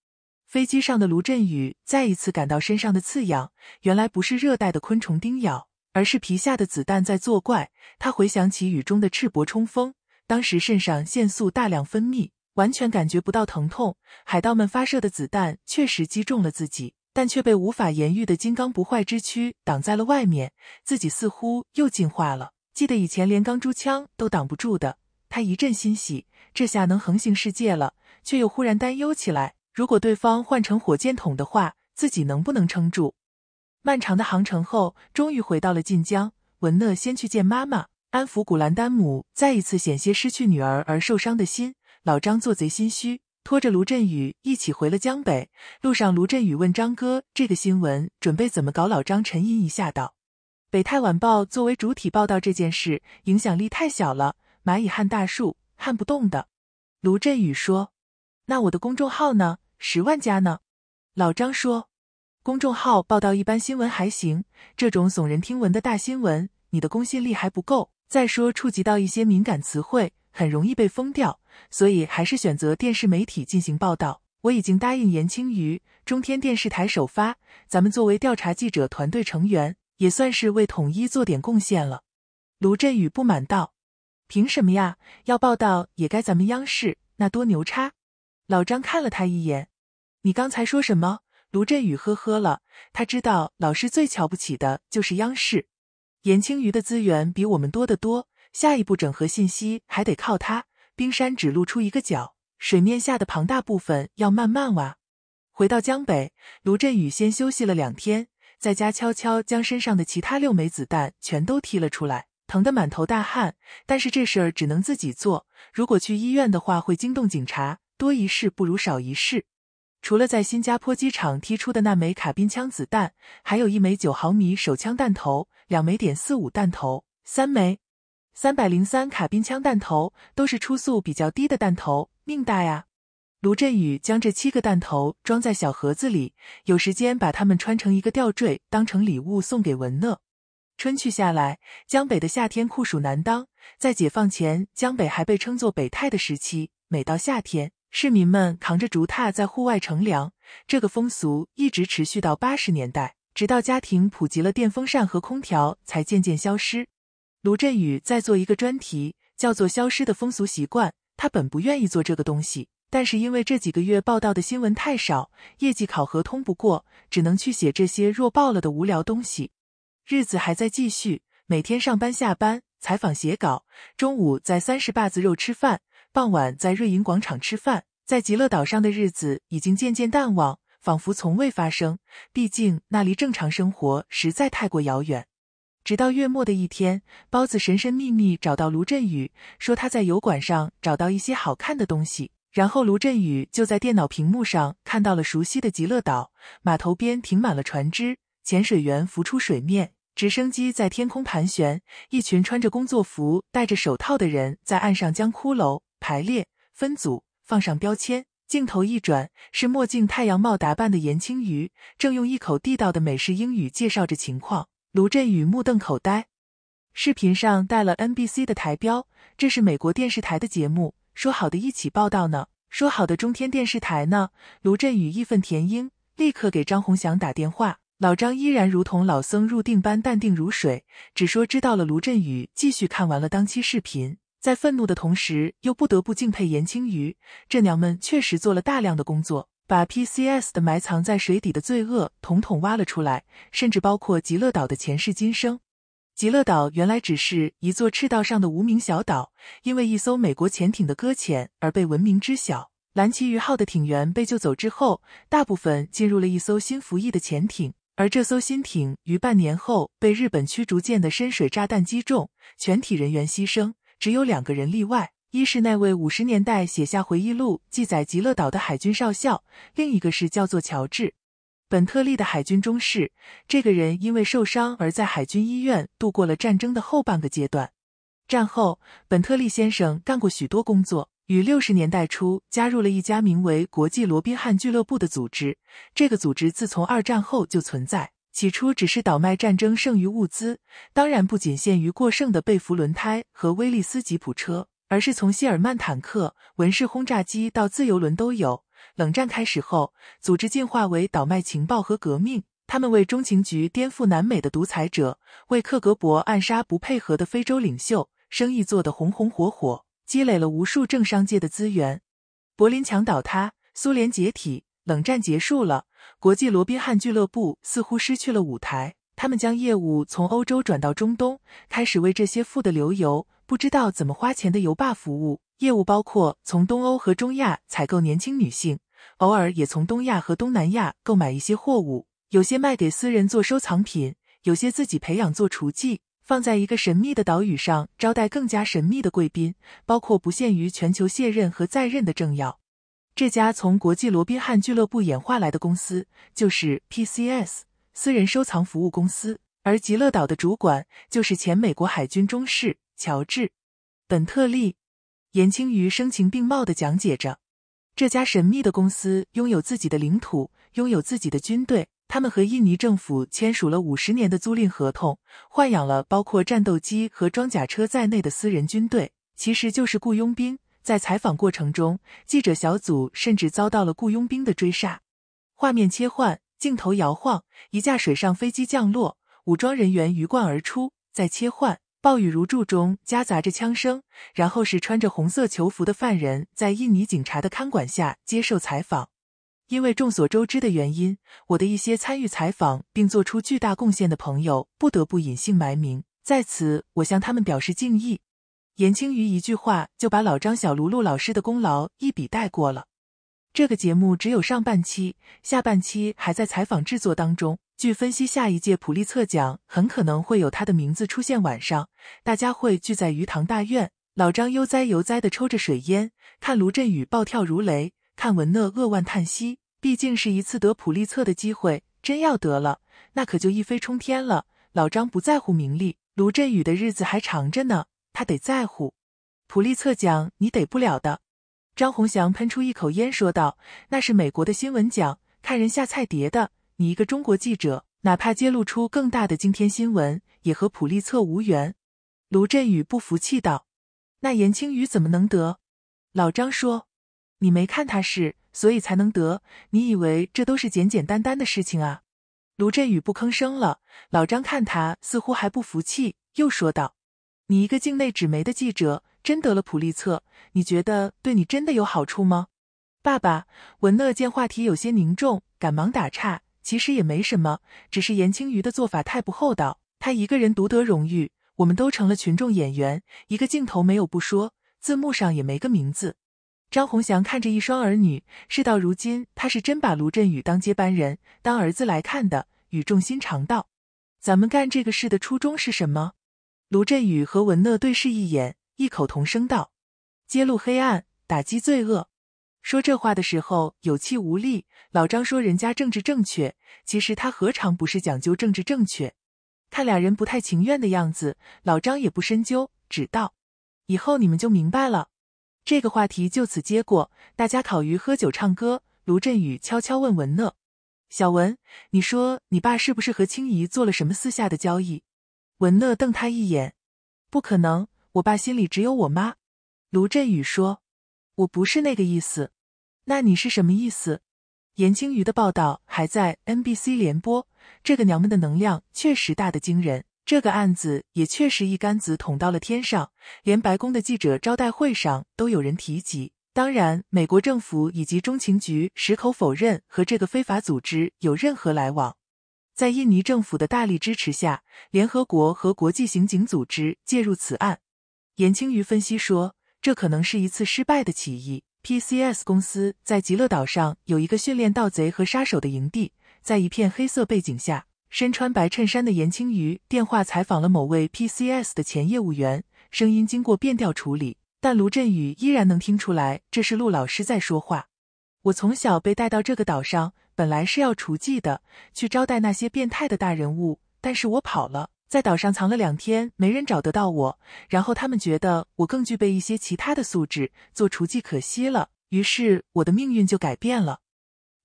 飞机上的卢振宇再一次感到身上的刺痒，原来不是热带的昆虫叮咬，而是皮下的子弹在作怪。他回想起雨中的赤膊冲锋，当时肾上腺素大量分泌，完全感觉不到疼痛。海盗们发射的子弹确实击中了自己，但却被无法言喻的金刚不坏之躯挡在了外面。自己似乎又进化了，记得以前连钢珠枪都挡不住的。他一阵欣喜，这下能横行世界了，却又忽然担忧起来。如果对方换成火箭筒的话，自己能不能撑住？漫长的航程后，终于回到了晋江。文乐先去见妈妈，安抚古兰丹姆，再一次险些失去女儿而受伤的心。老张做贼心虚，拖着卢振宇一起回了江北。路上，卢振宇问张哥：“这个新闻准备怎么搞？”老张沉吟一下，道：“北泰晚报作为主体报道这件事，影响力太小了。”蚂蚁撼大树，撼不动的。卢振宇说：“那我的公众号呢？十万加呢？”老张说：“公众号报道一般新闻还行，这种耸人听闻的大新闻，你的公信力还不够。再说，触及到一些敏感词汇，很容易被封掉。所以，还是选择电视媒体进行报道。我已经答应严青瑜，中天电视台首发。咱们作为调查记者团队成员，也算是为统一做点贡献了。”卢振宇不满道。凭什么呀？要报道也该咱们央视，那多牛叉！老张看了他一眼：“你刚才说什么？”卢振宇呵呵了，他知道老师最瞧不起的就是央视。严青瑜的资源比我们多得多，下一步整合信息还得靠他。冰山只露出一个角，水面下的庞大部分要慢慢挖。回到江北，卢振宇先休息了两天，在家悄悄将身上的其他六枚子弹全都踢了出来。疼得满头大汗，但是这事儿只能自己做。如果去医院的话，会惊动警察，多一事不如少一事。除了在新加坡机场踢出的那枚卡宾枪子弹，还有一枚九毫米手枪弹头，两枚点四五弹头，三枚三百零三卡宾枪弹头，都是初速比较低的弹头，命大呀。卢振宇将这七个弹头装在小盒子里，有时间把它们穿成一个吊坠，当成礼物送给文乐。春去夏来，江北的夏天酷暑难当。在解放前，江北还被称作“北泰”的时期，每到夏天，市民们扛着竹榻在户外乘凉，这个风俗一直持续到八十年代，直到家庭普及了电风扇和空调，才渐渐消失。卢振宇在做一个专题，叫做《消失的风俗习惯》。他本不愿意做这个东西，但是因为这几个月报道的新闻太少，业绩考核通不过，只能去写这些弱爆了的无聊东西。日子还在继续，每天上班、下班、采访、写稿，中午在三十把子肉吃饭，傍晚在瑞银广场吃饭。在极乐岛上的日子已经渐渐淡忘，仿佛从未发生。毕竟那离正常生活实在太过遥远。直到月末的一天，包子神神秘秘找到卢振宇，说他在油管上找到一些好看的东西。然后卢振宇就在电脑屏幕上看到了熟悉的极乐岛，码头边停满了船只，潜水员浮出水面。直升机在天空盘旋，一群穿着工作服、戴着手套的人在岸上将骷髅排列、分组、放上标签。镜头一转，是墨镜、太阳帽打扮的严青鱼，正用一口地道的美式英语介绍着情况。卢振宇目瞪口呆。视频上带了 NBC 的台标，这是美国电视台的节目。说好的一起报道呢？说好的中天电视台呢？卢振宇义愤填膺，立刻给张红祥打电话。老张依然如同老僧入定般淡定如水，只说知道了。卢振宇继续看完了当期视频，在愤怒的同时，又不得不敬佩颜青鱼。这娘们确实做了大量的工作，把 P C S 的埋藏在水底的罪恶统统挖了出来，甚至包括极乐岛的前世今生。极乐岛原来只是一座赤道上的无名小岛，因为一艘美国潜艇的搁浅而被文明知晓。蓝鳍鱼号的艇员被救走之后，大部分进入了一艘新服役的潜艇。而这艘新艇于半年后被日本驱逐舰的深水炸弹击中，全体人员牺牲，只有两个人例外，一是那位五十年代写下回忆录记载极乐岛的海军少校，另一个是叫做乔治·本特利的海军中士。这个人因为受伤而在海军医院度过了战争的后半个阶段。战后，本特利先生干过许多工作。于六十年代初加入了一家名为“国际罗宾汉俱乐部”的组织。这个组织自从二战后就存在，起初只是倒卖战争剩余物资，当然不仅限于过剩的贝服轮胎和威利斯吉普车，而是从谢尔曼坦克、文式轰炸机到自由轮都有。冷战开始后，组织进化为倒卖情报和革命，他们为中情局颠覆南美的独裁者，为克格勃暗杀不配合的非洲领袖，生意做得红红火火。积累了无数政商界的资源。柏林墙倒塌，苏联解体，冷战结束了。国际罗宾汉俱乐部似乎失去了舞台。他们将业务从欧洲转到中东，开始为这些富得流油、不知道怎么花钱的油霸服务。业务包括从东欧和中亚采购年轻女性，偶尔也从东亚和东南亚购买一些货物，有些卖给私人做收藏品，有些自己培养做厨妓。放在一个神秘的岛屿上招待更加神秘的贵宾，包括不限于全球卸任和在任的政要。这家从国际罗宾汉俱乐部演化来的公司就是 PCS 私人收藏服务公司，而极乐岛的主管就是前美国海军中士乔治·本特利。严青鱼声情并茂地讲解着，这家神秘的公司拥有自己的领土，拥有自己的军队。他们和印尼政府签署了五十年的租赁合同，豢养了包括战斗机和装甲车在内的私人军队，其实就是雇佣兵。在采访过程中，记者小组甚至遭到了雇佣兵的追杀。画面切换，镜头摇晃，一架水上飞机降落，武装人员鱼贯而出。再切换，暴雨如注中夹杂着枪声，然后是穿着红色囚服的犯人在印尼警察的看管下接受采访。因为众所周知的原因，我的一些参与采访并做出巨大贡献的朋友不得不隐姓埋名。在此，我向他们表示敬意。严青鱼一句话就把老张、小卢、陆老师的功劳一笔带过了。这个节目只有上半期，下半期还在采访制作当中。据分析，下一届普利策奖很可能会有他的名字出现。晚上，大家会聚在鱼塘大院。老张悠哉悠哉的抽着水烟，看卢振宇暴跳如雷。看文讷扼腕叹息，毕竟是一次得普利策的机会，真要得了，那可就一飞冲天了。老张不在乎名利，卢振宇的日子还长着呢，他得在乎。普利策奖你得不了的。张宏祥喷出一口烟，说道：“那是美国的新闻奖，看人下菜碟的。你一个中国记者，哪怕揭露出更大的惊天新闻，也和普利策无缘。”卢振宇不服气道：“那严青宇怎么能得？”老张说。你没看他是，所以才能得。你以为这都是简简单单的事情啊？卢振宇不吭声了。老张看他似乎还不服气，又说道：“你一个境内纸媒的记者，真得了普利策，你觉得对你真的有好处吗？”爸爸，文乐见话题有些凝重，赶忙打岔：“其实也没什么，只是严青鱼的做法太不厚道。他一个人独得荣誉，我们都成了群众演员，一个镜头没有不说，字幕上也没个名字。”张洪祥看着一双儿女，事到如今，他是真把卢振宇当接班人、当儿子来看的，语重心长道：“咱们干这个事的初衷是什么？”卢振宇和文乐对视一眼，异口同声道：“揭露黑暗，打击罪恶。”说这话的时候有气无力。老张说：“人家政治正确，其实他何尝不是讲究政治正确？”看俩人不太情愿的样子，老张也不深究，只道：“以后你们就明白了。”这个话题就此接过，大家烤鱼、喝酒、唱歌。卢振宇悄悄问文乐：“小文，你说你爸是不是和青怡做了什么私下的交易？”文乐瞪他一眼：“不可能，我爸心里只有我妈。”卢振宇说：“我不是那个意思，那你是什么意思？”严青鱼的报道还在 NBC 连播，这个娘们的能量确实大的惊人。这个案子也确实一竿子捅到了天上，连白宫的记者招待会上都有人提及。当然，美国政府以及中情局矢口否认和这个非法组织有任何来往。在印尼政府的大力支持下，联合国和国际刑警组织介入此案。严青瑜分析说，这可能是一次失败的起义。P C S 公司在极乐岛上有一个训练盗贼和杀手的营地，在一片黑色背景下。身穿白衬衫的严青鱼电话采访了某位 P C S 的前业务员，声音经过变调处理，但卢振宇依然能听出来这是陆老师在说话。我从小被带到这个岛上，本来是要除妓的，去招待那些变态的大人物，但是我跑了，在岛上藏了两天，没人找得到我，然后他们觉得我更具备一些其他的素质，做除妓可惜了，于是我的命运就改变了。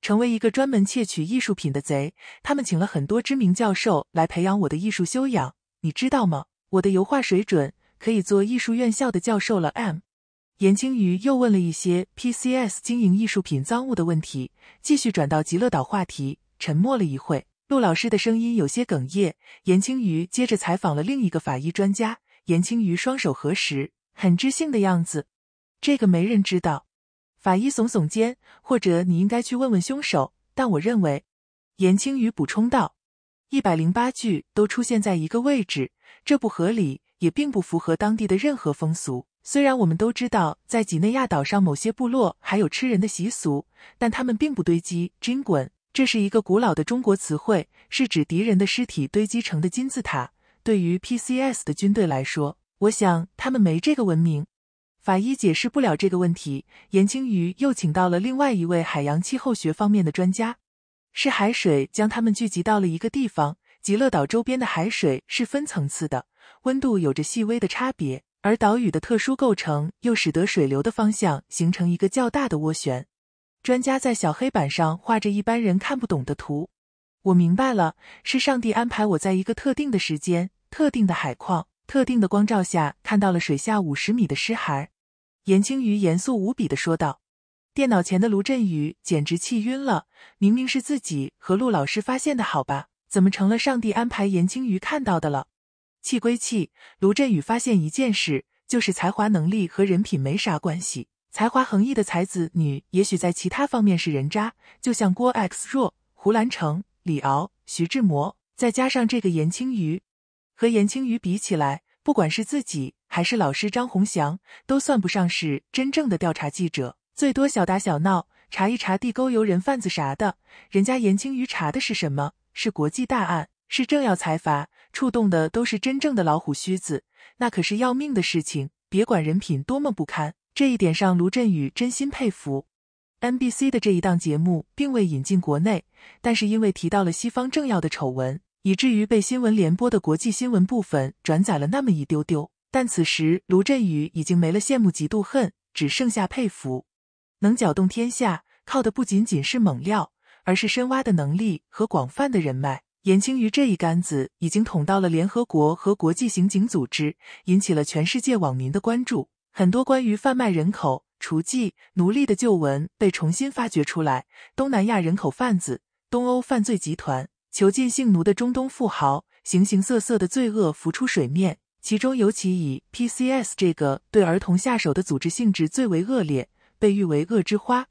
成为一个专门窃取艺术品的贼，他们请了很多知名教授来培养我的艺术修养，你知道吗？我的油画水准可以做艺术院校的教授了。M，严青瑜又问了一些 P C S 经营艺术品赃物的问题，继续转到极乐岛话题。沉默了一会，陆老师的声音有些哽咽。严青瑜接着采访了另一个法医专家。严青瑜双手合十，很知性的样子。这个没人知道。法医耸耸肩，或者你应该去问问凶手。但我认为，严青语补充道：“一百零八具都出现在一个位置，这不合理，也并不符合当地的任何风俗。虽然我们都知道，在几内亚岛上某些部落还有吃人的习俗，但他们并不堆积 j i n g l e 这是一个古老的中国词汇，是指敌人的尸体堆积成的金字塔。对于 PCS 的军队来说，我想他们没这个文明。”法医解释不了这个问题，严青鱼又请到了另外一位海洋气候学方面的专家。是海水将他们聚集到了一个地方。极乐岛周边的海水是分层次的，温度有着细微的差别，而岛屿的特殊构成又使得水流的方向形成一个较大的涡旋。专家在小黑板上画着一般人看不懂的图。我明白了，是上帝安排我在一个特定的时间、特定的海况、特定的光照下，看到了水下五十米的尸骸。严青鱼严肃无比的说道：“电脑前的卢振宇简直气晕了。明明是自己和陆老师发现的，好吧？怎么成了上帝安排严青鱼看到的了？气归气，卢振宇发现一件事，就是才华能力和人品没啥关系。才华横溢的才子女，也许在其他方面是人渣，就像郭 X 若、胡兰成、李敖、徐志摩，再加上这个严青鱼，和严青鱼比起来。”不管是自己还是老师张红祥，都算不上是真正的调查记者，最多小打小闹，查一查地沟油、人贩子啥的。人家严青于查的是什么？是国际大案，是政要、财阀，触动的都是真正的老虎须子，那可是要命的事情。别管人品多么不堪，这一点上，卢振宇真心佩服。N B C 的这一档节目并未引进国内，但是因为提到了西方政要的丑闻。以至于被新闻联播的国际新闻部分转载了那么一丢丢，但此时卢振宇已经没了羡慕、嫉妒、恨，只剩下佩服。能搅动天下，靠的不仅仅是猛料，而是深挖的能力和广泛的人脉。严青于这一杆子已经捅到了联合国和国际刑警组织，引起了全世界网民的关注。很多关于贩卖人口、除妓、奴隶的旧闻被重新发掘出来。东南亚人口贩子、东欧犯罪集团。囚禁性奴的中东富豪，形形色色的罪恶浮出水面。其中尤其以 P C S 这个对儿童下手的组织性质最为恶劣，被誉为“恶之花”。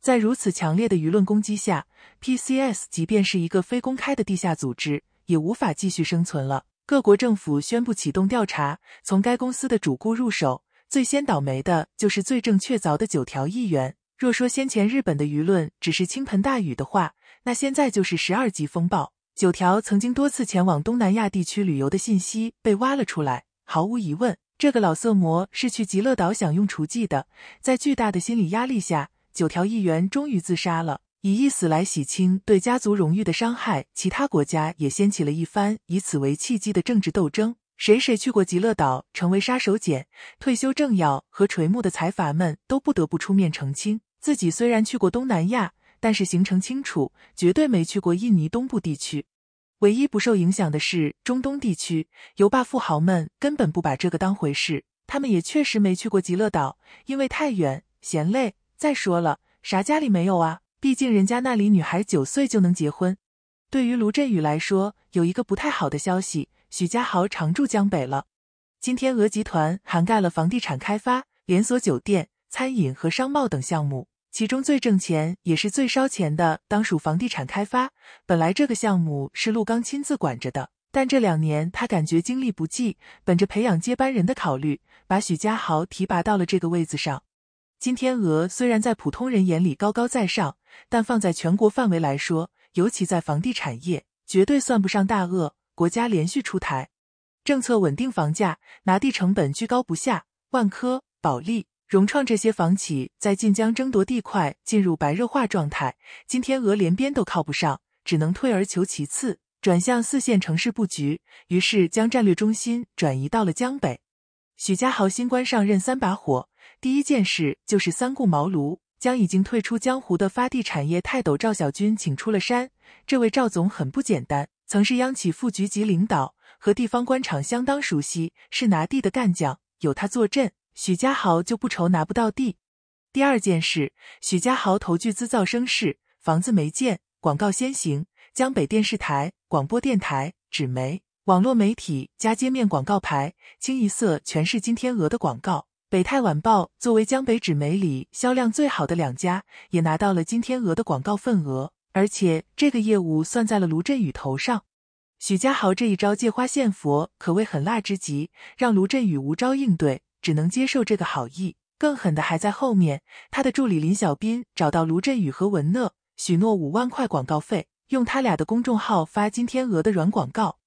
在如此强烈的舆论攻击下，P C S 即便是一个非公开的地下组织，也无法继续生存了。各国政府宣布启动调查，从该公司的主顾入手。最先倒霉的就是罪证确凿的九条议员。若说先前日本的舆论只是倾盆大雨的话，那现在就是十二级风暴。九条曾经多次前往东南亚地区旅游的信息被挖了出来，毫无疑问，这个老色魔是去极乐岛享用厨具的。在巨大的心理压力下，九条议员终于自杀了，以一死来洗清对家族荣誉的伤害。其他国家也掀起了一番以此为契机的政治斗争。谁谁去过极乐岛，成为杀手锏。退休政要和垂暮的财阀们都不得不出面澄清，自己虽然去过东南亚。但是行程清楚，绝对没去过印尼东部地区。唯一不受影响的是中东地区，油霸富豪们根本不把这个当回事。他们也确实没去过极乐岛，因为太远，嫌累。再说了，啥家里没有啊？毕竟人家那里女孩九岁就能结婚。对于卢振宇来说，有一个不太好的消息：许家豪常驻江北了。今天，俄集团涵盖了房地产开发、连锁酒店、餐饮和商贸等项目。其中最挣钱也是最烧钱的，当属房地产开发。本来这个项目是陆刚亲自管着的，但这两年他感觉精力不济，本着培养接班人的考虑，把许家豪提拔到了这个位子上。金天鹅虽然在普通人眼里高高在上，但放在全国范围来说，尤其在房地产业，绝对算不上大鳄。国家连续出台政策稳定房价，拿地成本居高不下，万科、保利。融创这些房企在晋江争夺地块进入白热化状态，今天俄连边都靠不上，只能退而求其次，转向四线城市布局。于是将战略中心转移到了江北。许家豪新官上任三把火，第一件事就是三顾茅庐，将已经退出江湖的发地产业泰斗赵小军请出了山。这位赵总很不简单，曾是央企副局级领导，和地方官场相当熟悉，是拿地的干将，有他坐镇。许家豪就不愁拿不到地。第二件事，许家豪投巨资造声势，房子没建，广告先行。江北电视台、广播电台、纸媒、网络媒体加街面广告牌，清一色全是金天鹅的广告。北泰晚报作为江北纸媒里销量最好的两家，也拿到了金天鹅的广告份额，而且这个业务算在了卢振宇头上。许家豪这一招借花献佛，可谓狠辣之极，让卢振宇无招应对。只能接受这个好意。更狠的还在后面，他的助理林小斌找到卢振宇和文乐，许诺五万块广告费用，他俩的公众号发金天鹅的软广告。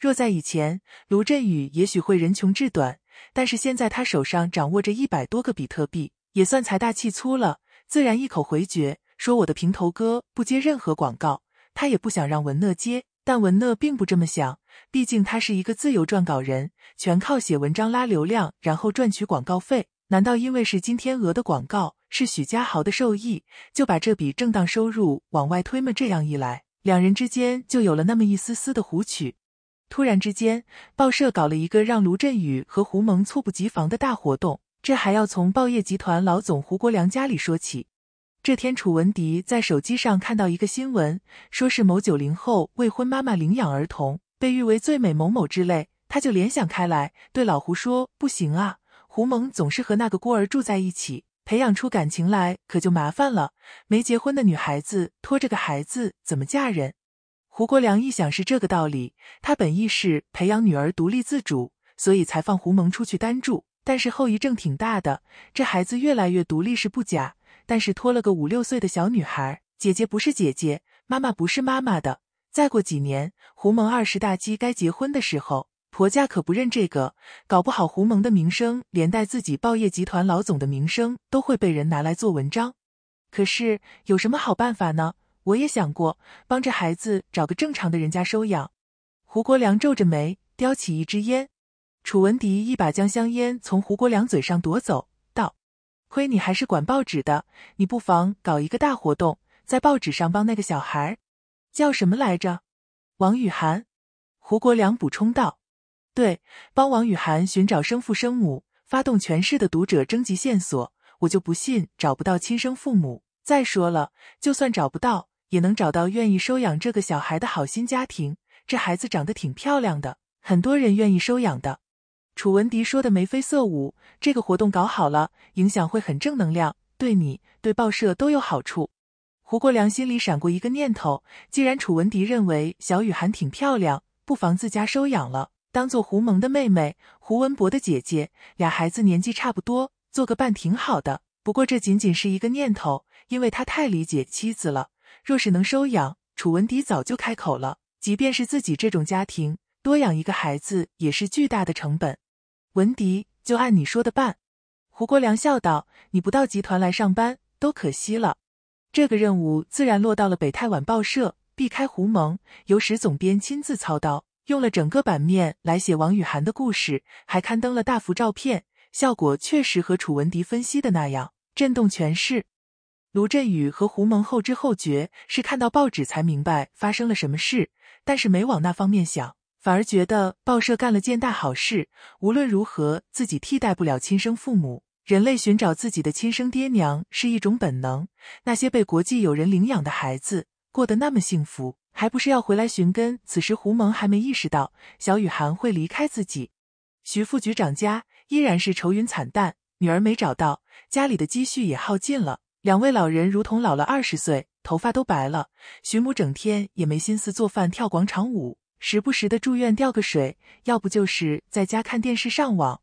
若在以前，卢振宇也许会人穷志短，但是现在他手上掌握着一百多个比特币，也算财大气粗了，自然一口回绝，说我的平头哥不接任何广告，他也不想让文乐接。但文乐并不这么想，毕竟他是一个自由撰稿人，全靠写文章拉流量，然后赚取广告费。难道因为是金天鹅的广告，是许家豪的受益，就把这笔正当收入往外推吗？这样一来，两人之间就有了那么一丝丝的胡曲。突然之间，报社搞了一个让卢振宇和胡蒙猝不及防的大活动，这还要从报业集团老总胡国良家里说起。这天，楚文迪在手机上看到一个新闻，说是某九零后未婚妈妈领养儿童，被誉为最美某某之类。他就联想开来，对老胡说：“不行啊，胡蒙总是和那个孤儿住在一起，培养出感情来，可就麻烦了。没结婚的女孩子拖着个孩子，怎么嫁人？”胡国良一想是这个道理，他本意是培养女儿独立自主，所以才放胡蒙出去单住。但是后遗症挺大的，这孩子越来越独立是不假。但是拖了个五六岁的小女孩，姐姐不是姐姐，妈妈不是妈妈的。再过几年，胡蒙二十大几该结婚的时候，婆家可不认这个，搞不好胡蒙的名声连带自己报业集团老总的名声都会被人拿来做文章。可是有什么好办法呢？我也想过帮着孩子找个正常的人家收养。胡国良皱着眉，叼起一支烟。楚文迪一把将香烟从胡国良嘴上夺走。亏你还是管报纸的，你不妨搞一个大活动，在报纸上帮那个小孩，叫什么来着？王雨涵。胡国良补充道：“对，帮王雨涵寻找生父生母，发动全市的读者征集线索。我就不信找不到亲生父母。再说了，就算找不到，也能找到愿意收养这个小孩的好心家庭。这孩子长得挺漂亮的，很多人愿意收养的。”楚文迪说的眉飞色舞，这个活动搞好了，影响会很正能量，对你、对报社都有好处。胡国良心里闪过一个念头：既然楚文迪认为小雨涵挺漂亮，不妨自家收养了，当做胡蒙的妹妹，胡文博的姐姐。俩孩子年纪差不多，做个伴挺好的。不过这仅仅是一个念头，因为他太理解妻子了。若是能收养，楚文迪早就开口了。即便是自己这种家庭，多养一个孩子也是巨大的成本。文迪，就按你说的办。”胡国良笑道，“你不到集团来上班，都可惜了。这个任务自然落到了北太晚报社，避开胡蒙，由石总编亲自操刀，用了整个版面来写王雨涵的故事，还刊登了大幅照片，效果确实和楚文迪分析的那样，震动全市。卢振宇和胡蒙后知后觉，是看到报纸才明白发生了什么事，但是没往那方面想。反而觉得报社干了件大好事。无论如何，自己替代不了亲生父母。人类寻找自己的亲生爹娘是一种本能。那些被国际友人领养的孩子过得那么幸福，还不是要回来寻根？此时，胡蒙还没意识到小雨涵会离开自己。徐副局长家依然是愁云惨淡，女儿没找到，家里的积蓄也耗尽了。两位老人如同老了二十岁，头发都白了。徐母整天也没心思做饭、跳广场舞。时不时的住院吊个水，要不就是在家看电视上网。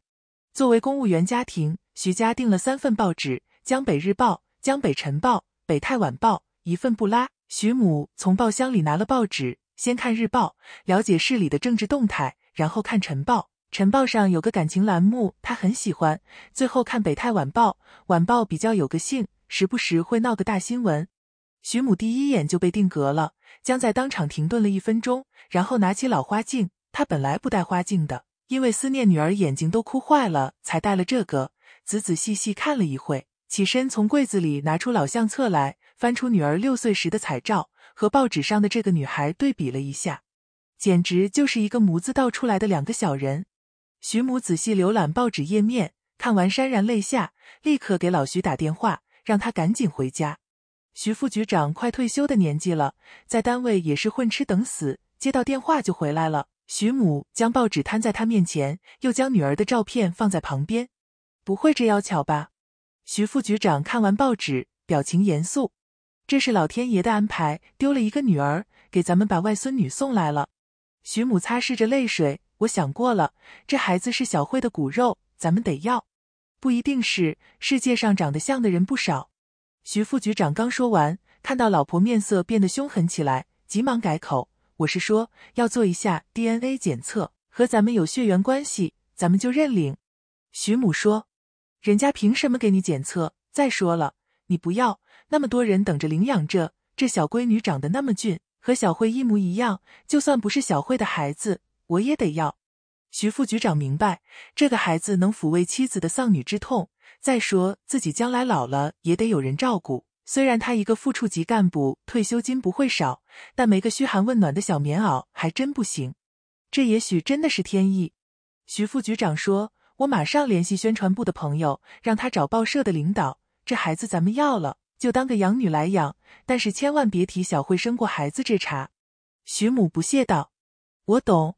作为公务员家庭，徐家订了三份报纸：江北日报、江北晨报、北泰晚报，一份不拉。徐母从报箱里拿了报纸，先看日报，了解市里的政治动态，然后看晨报。晨报上有个感情栏目，他很喜欢。最后看北泰晚报，晚报比较有个性，时不时会闹个大新闻。徐母第一眼就被定格了，将在当场停顿了一分钟。然后拿起老花镜，他本来不戴花镜的，因为思念女儿，眼睛都哭坏了，才戴了这个。仔仔细细看了一会，起身从柜子里拿出老相册来，翻出女儿六岁时的彩照，和报纸上的这个女孩对比了一下，简直就是一个模子倒出来的两个小人。徐母仔细浏览报纸页面，看完潸然泪下，立刻给老徐打电话，让他赶紧回家。徐副局长快退休的年纪了，在单位也是混吃等死。接到电话就回来了。徐母将报纸摊在他面前，又将女儿的照片放在旁边。不会这要巧吧？徐副局长看完报纸，表情严肃。这是老天爷的安排，丢了一个女儿，给咱们把外孙女送来了。徐母擦拭着泪水。我想过了，这孩子是小慧的骨肉，咱们得要。不一定是世界上长得像的人不少。徐副局长刚说完，看到老婆面色变得凶狠起来，急忙改口。我是说，要做一下 DNA 检测，和咱们有血缘关系，咱们就认领。徐母说：“人家凭什么给你检测？再说了，你不要，那么多人等着领养，这这小闺女长得那么俊，和小慧一模一样，就算不是小慧的孩子，我也得要。”徐副局长明白，这个孩子能抚慰妻子的丧女之痛，再说自己将来老了也得有人照顾。虽然他一个副处级干部，退休金不会少，但没个嘘寒问暖的小棉袄还真不行。这也许真的是天意。徐副局长说：“我马上联系宣传部的朋友，让他找报社的领导。这孩子咱们要了，就当个养女来养，但是千万别提小慧生过孩子这茬。”徐母不屑道：“我懂。”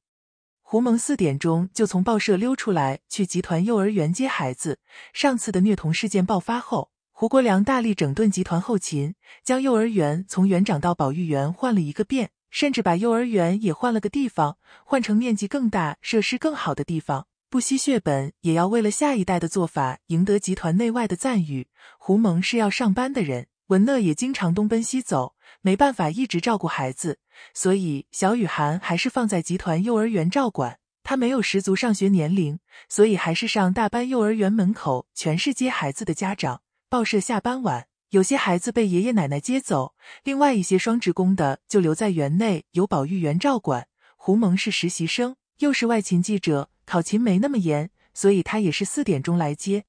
胡蒙四点钟就从报社溜出来，去集团幼儿园接孩子。上次的虐童事件爆发后。胡国良大力整顿集团后勤，将幼儿园从园长到保育员换了一个遍，甚至把幼儿园也换了个地方，换成面积更大、设施更好的地方，不惜血本也要为了下一代的做法赢得集团内外的赞誉。胡蒙是要上班的人，文乐也经常东奔西走，没办法一直照顾孩子，所以小雨涵还是放在集团幼儿园照管。他没有十足上学年龄，所以还是上大班。幼儿园门口全是接孩子的家长。报社下班晚，有些孩子被爷爷奶奶接走，另外一些双职工的就留在园内，由保育员照管。胡蒙是实习生，又是外勤记者，考勤没那么严，所以他也是四点钟来接。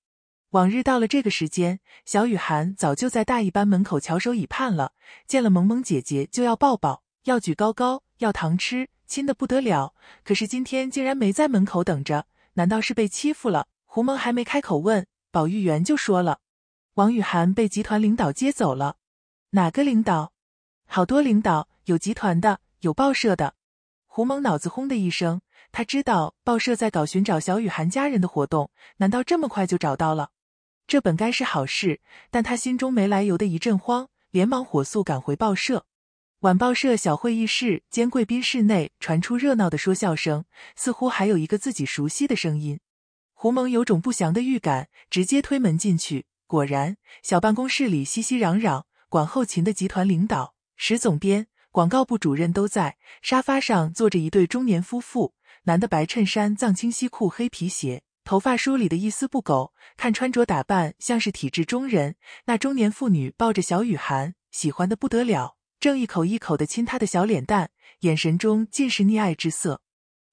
往日到了这个时间，小雨涵早就在大一班门口翘首以盼了，见了萌萌姐姐就要抱抱，要举高高，要糖吃，亲的不得了。可是今天竟然没在门口等着，难道是被欺负了？胡蒙还没开口问，保育员就说了。王雨涵被集团领导接走了，哪个领导？好多领导，有集团的，有报社的。胡蒙脑子轰的一声，他知道报社在搞寻找小雨涵家人的活动，难道这么快就找到了？这本该是好事，但他心中没来由的一阵慌，连忙火速赶回报社。晚报社小会议室兼贵宾室内传出热闹的说笑声，似乎还有一个自己熟悉的声音。胡蒙有种不祥的预感，直接推门进去。果然，小办公室里熙熙攘攘，管后勤的集团领导、石总编、广告部主任都在沙发上坐着一对中年夫妇，男的白衬衫、藏青西裤、黑皮鞋，头发梳理的一丝不苟，看穿着打扮像是体制中人。那中年妇女抱着小雨涵，喜欢的不得了，正一口一口的亲她的小脸蛋，眼神中尽是溺爱之色。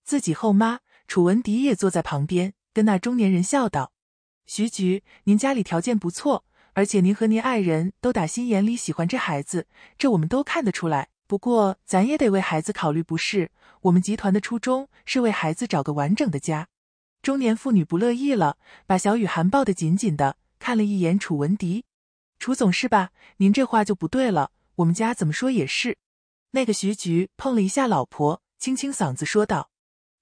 自己后妈楚文迪也坐在旁边，跟那中年人笑道。徐局，您家里条件不错，而且您和您爱人都打心眼里喜欢这孩子，这我们都看得出来。不过咱也得为孩子考虑，不是？我们集团的初衷是为孩子找个完整的家。中年妇女不乐意了，把小雨涵抱得紧紧的，看了一眼楚文迪，楚总是吧？您这话就不对了，我们家怎么说也是……那个徐局碰了一下老婆，清清嗓子说道。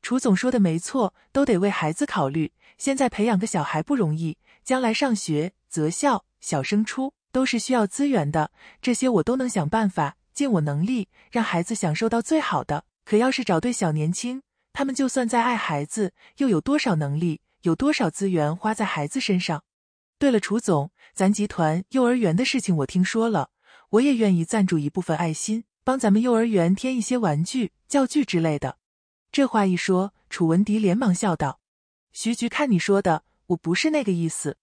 楚总说的没错，都得为孩子考虑。现在培养个小孩不容易，将来上学、择校、小升初都是需要资源的。这些我都能想办法，尽我能力让孩子享受到最好的。可要是找对小年轻，他们就算再爱孩子，又有多少能力，有多少资源花在孩子身上？对了，楚总，咱集团幼儿园的事情我听说了，我也愿意赞助一部分爱心，帮咱们幼儿园添一些玩具、教具之类的。这话一说，楚文迪连忙笑道：“徐局，看你说的，我不是那个意思。”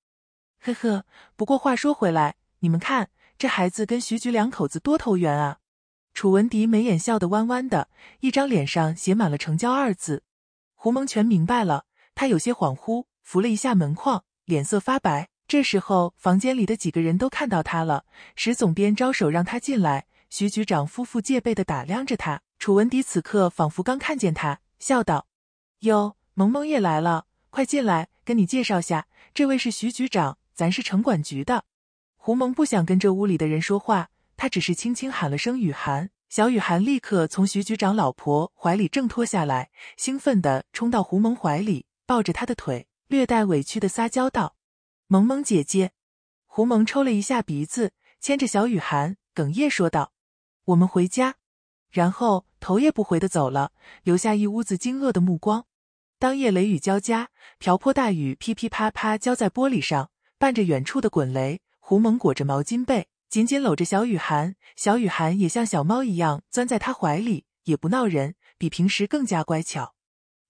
呵呵，不过话说回来，你们看这孩子跟徐局两口子多投缘啊！楚文迪眉眼笑得弯弯的，一张脸上写满了成交二字。胡蒙全明白了，他有些恍惚，扶了一下门框，脸色发白。这时候，房间里的几个人都看到他了，石总编招手让他进来，徐局长夫妇戒备的打量着他。楚文迪此刻仿佛刚看见他，笑道：“哟，萌萌也来了，快进来，跟你介绍下，这位是徐局长，咱是城管局的。”胡萌不想跟这屋里的人说话，他只是轻轻喊了声“雨涵”，小雨涵立刻从徐局长老婆怀里挣脱下来，兴奋的冲到胡萌怀里，抱着他的腿，略带委屈的撒娇道：“萌萌姐姐。”胡萌抽了一下鼻子，牵着小雨涵，哽咽说道：“我们回家。”然后头也不回的走了，留下一屋子惊愕的目光。当夜雷雨交加，瓢泼大雨噼噼啪啪浇在玻璃上，伴着远处的滚雷。胡蒙裹着毛巾被，紧紧搂着小雨涵，小雨涵也像小猫一样钻在他怀里，也不闹人，比平时更加乖巧。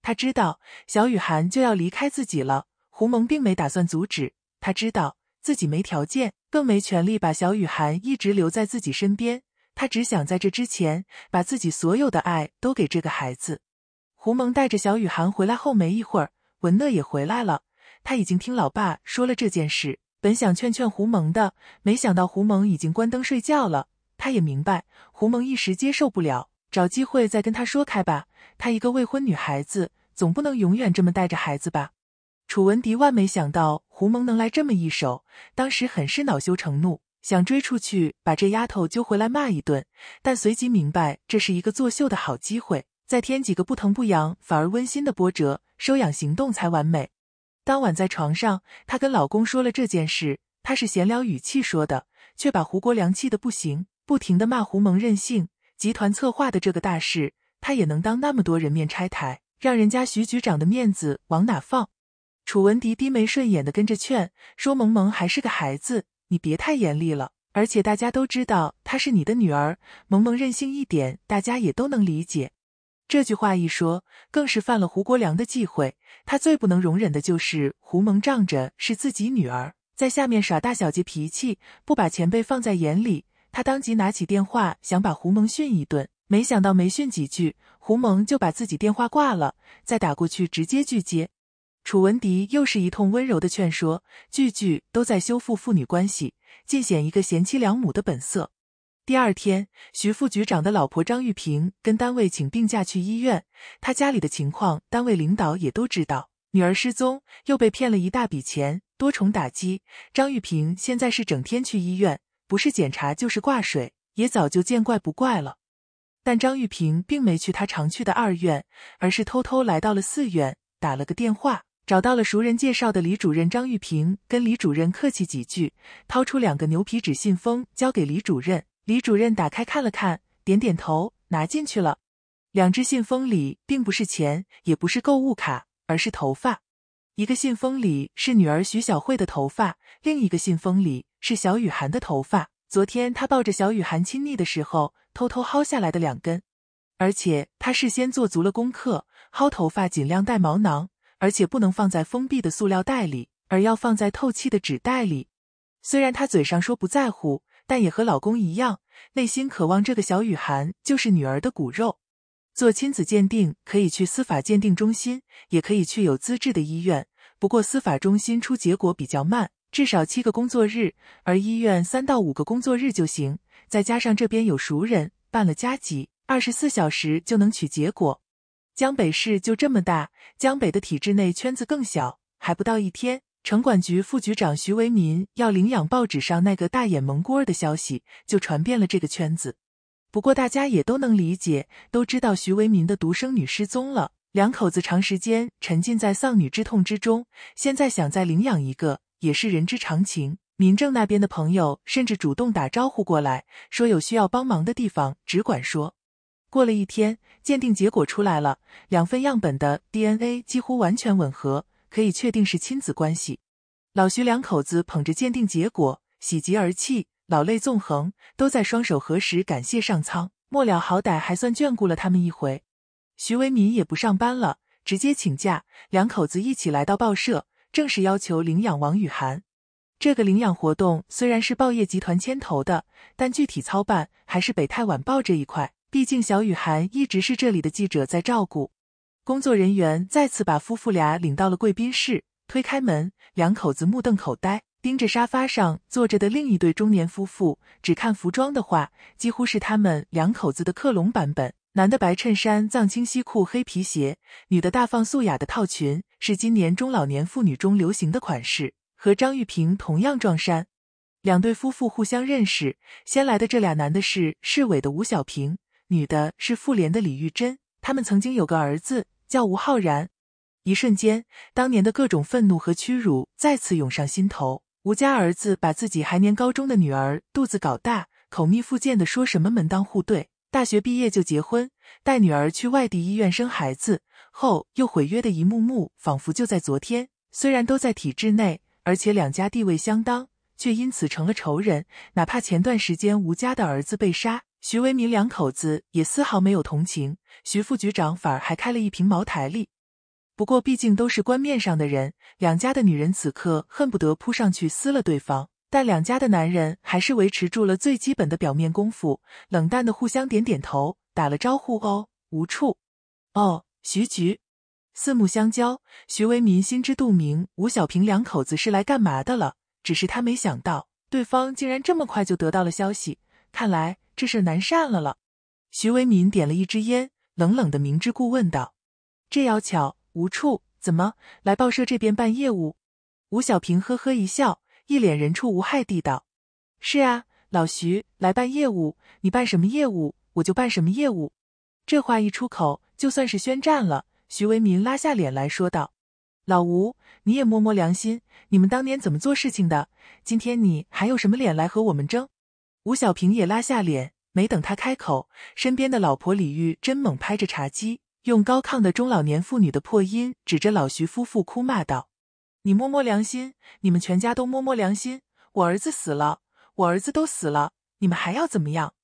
他知道小雨涵就要离开自己了，胡蒙并没打算阻止，他知道自己没条件，更没权利把小雨涵一直留在自己身边。他只想在这之前把自己所有的爱都给这个孩子。胡蒙带着小雨涵回来后没一会儿，文乐也回来了。他已经听老爸说了这件事，本想劝劝胡蒙的，没想到胡蒙已经关灯睡觉了。他也明白胡蒙一时接受不了，找机会再跟他说开吧。他一个未婚女孩子，总不能永远这么带着孩子吧。楚文迪万没想到胡蒙能来这么一手，当时很是恼羞成怒。想追出去把这丫头揪回来骂一顿，但随即明白这是一个作秀的好机会，再添几个不疼不痒反而温馨的波折，收养行动才完美。当晚在床上，她跟老公说了这件事，她是闲聊语气说的，却把胡国良气得不行，不停的骂胡蒙任性。集团策划的这个大事，他也能当那么多人面拆台，让人家徐局长的面子往哪放？楚文迪低眉顺眼的跟着劝，说萌萌还是个孩子。你别太严厉了，而且大家都知道她是你的女儿，萌萌任性一点，大家也都能理解。这句话一说，更是犯了胡国良的忌讳。他最不能容忍的就是胡萌仗着是自己女儿，在下面耍大小姐脾气，不把前辈放在眼里。他当即拿起电话，想把胡萌训一顿。没想到没训几句，胡萌就把自己电话挂了，再打过去直接拒接。楚文迪又是一通温柔的劝说，句句都在修复父女关系，尽显一个贤妻良母的本色。第二天，徐副局长的老婆张玉萍跟单位请病假去医院。他家里的情况，单位领导也都知道：女儿失踪，又被骗了一大笔钱，多重打击。张玉萍现在是整天去医院，不是检查就是挂水，也早就见怪不怪了。但张玉萍并没去她常去的二院，而是偷偷来到了四院，打了个电话。找到了熟人介绍的李主任张玉萍，跟李主任客气几句，掏出两个牛皮纸信封交给李主任。李主任打开看了看，点点头，拿进去了。两只信封里并不是钱，也不是购物卡，而是头发。一个信封里是女儿徐小慧的头发，另一个信封里是小雨涵的头发。昨天他抱着小雨涵亲昵的时候，偷偷薅下来的两根。而且他事先做足了功课，薅头发尽量带毛囊。而且不能放在封闭的塑料袋里，而要放在透气的纸袋里。虽然她嘴上说不在乎，但也和老公一样，内心渴望这个小雨涵就是女儿的骨肉。做亲子鉴定可以去司法鉴定中心，也可以去有资质的医院。不过司法中心出结果比较慢，至少七个工作日，而医院三到五个工作日就行。再加上这边有熟人，办了加急，二十四小时就能取结果。江北市就这么大，江北的体制内圈子更小，还不到一天，城管局副局长徐为民要领养报纸上那个大眼萌孤儿的消息就传遍了这个圈子。不过大家也都能理解，都知道徐为民的独生女失踪了，两口子长时间沉浸在丧女之痛之中，现在想再领养一个也是人之常情。民政那边的朋友甚至主动打招呼过来，说有需要帮忙的地方只管说。过了一天，鉴定结果出来了，两份样本的 DNA 几乎完全吻合，可以确定是亲子关系。老徐两口子捧着鉴定结果，喜极而泣，老泪纵横，都在双手合十感谢上苍，末了好歹还算眷顾了他们一回。徐为民也不上班了，直接请假，两口子一起来到报社，正式要求领养王雨涵。这个领养活动虽然是报业集团牵头的，但具体操办还是北太晚报这一块。毕竟小雨涵一直是这里的记者在照顾。工作人员再次把夫妇俩领到了贵宾室，推开门，两口子目瞪口呆，盯着沙发上坐着的另一对中年夫妇。只看服装的话，几乎是他们两口子的克隆版本。男的白衬衫、藏青西裤、黑皮鞋；女的大放素雅的套裙，是今年中老年妇女中流行的款式，和张玉萍同样撞衫。两对夫妇互相认识，先来的这俩男的是市委的吴小平。女的是妇联的李玉珍，他们曾经有个儿子叫吴浩然。一瞬间，当年的各种愤怒和屈辱再次涌上心头。吴家儿子把自己还年高中的女儿肚子搞大，口蜜腹剑的说什么门当户对，大学毕业就结婚，带女儿去外地医院生孩子后又毁约的一幕幕，仿佛就在昨天。虽然都在体制内，而且两家地位相当，却因此成了仇人。哪怕前段时间吴家的儿子被杀。徐为民两口子也丝毫没有同情，徐副局长反而还开了一瓶茅台利。不过，毕竟都是官面上的人，两家的女人此刻恨不得扑上去撕了对方，但两家的男人还是维持住了最基本的表面功夫，冷淡的互相点点头，打了招呼。哦，吴处，哦，徐局。四目相交，徐为民心知肚明，吴小平两口子是来干嘛的了。只是他没想到，对方竟然这么快就得到了消息。看来这事难善了了。徐为民点了一支烟，冷冷的明知故问道：“这要巧无处怎么来报社这边办业务？”吴小平呵呵一笑，一脸人畜无害地道：“是啊，老徐来办业务，你办什么业务，我就办什么业务。”这话一出口，就算是宣战了。徐为民拉下脸来说道：“老吴，你也摸摸良心，你们当年怎么做事情的？今天你还有什么脸来和我们争？”吴小平也拉下脸，没等他开口，身边的老婆李玉珍猛拍着茶几，用高亢的中老年妇女的破音指着老徐夫妇哭骂道：“你摸摸良心，你们全家都摸摸良心！我儿子死了，我儿子都死了，你们还要怎么样？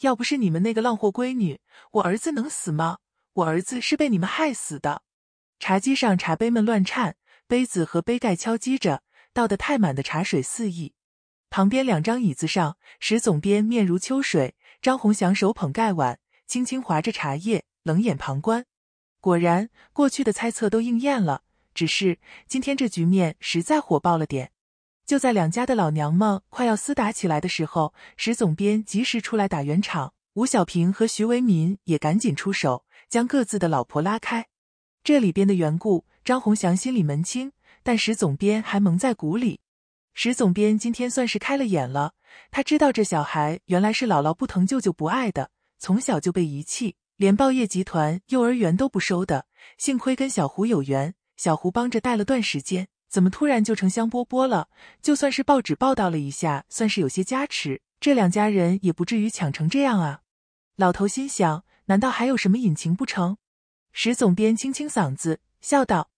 要不是你们那个浪货闺女，我儿子能死吗？我儿子是被你们害死的！”茶几上茶杯们乱颤，杯子和杯盖敲击着，倒得太满的茶水四溢。旁边两张椅子上，石总编面如秋水，张宏祥手捧盖碗，轻轻划着茶叶，冷眼旁观。果然，过去的猜测都应验了，只是今天这局面实在火爆了点。就在两家的老娘们快要厮打起来的时候，石总编及时出来打圆场，吴小平和徐为民也赶紧出手，将各自的老婆拉开。这里边的缘故，张宏祥心里门清，但石总编还蒙在鼓里。石总编今天算是开了眼了，他知道这小孩原来是姥姥不疼舅舅不爱的，从小就被遗弃，连报业集团幼儿园都不收的。幸亏跟小胡有缘，小胡帮着带了段时间，怎么突然就成香饽饽了？就算是报纸报道了一下，算是有些加持，这两家人也不至于抢成这样啊！老头心想，难道还有什么隐情不成？石总编清清嗓子，笑道：“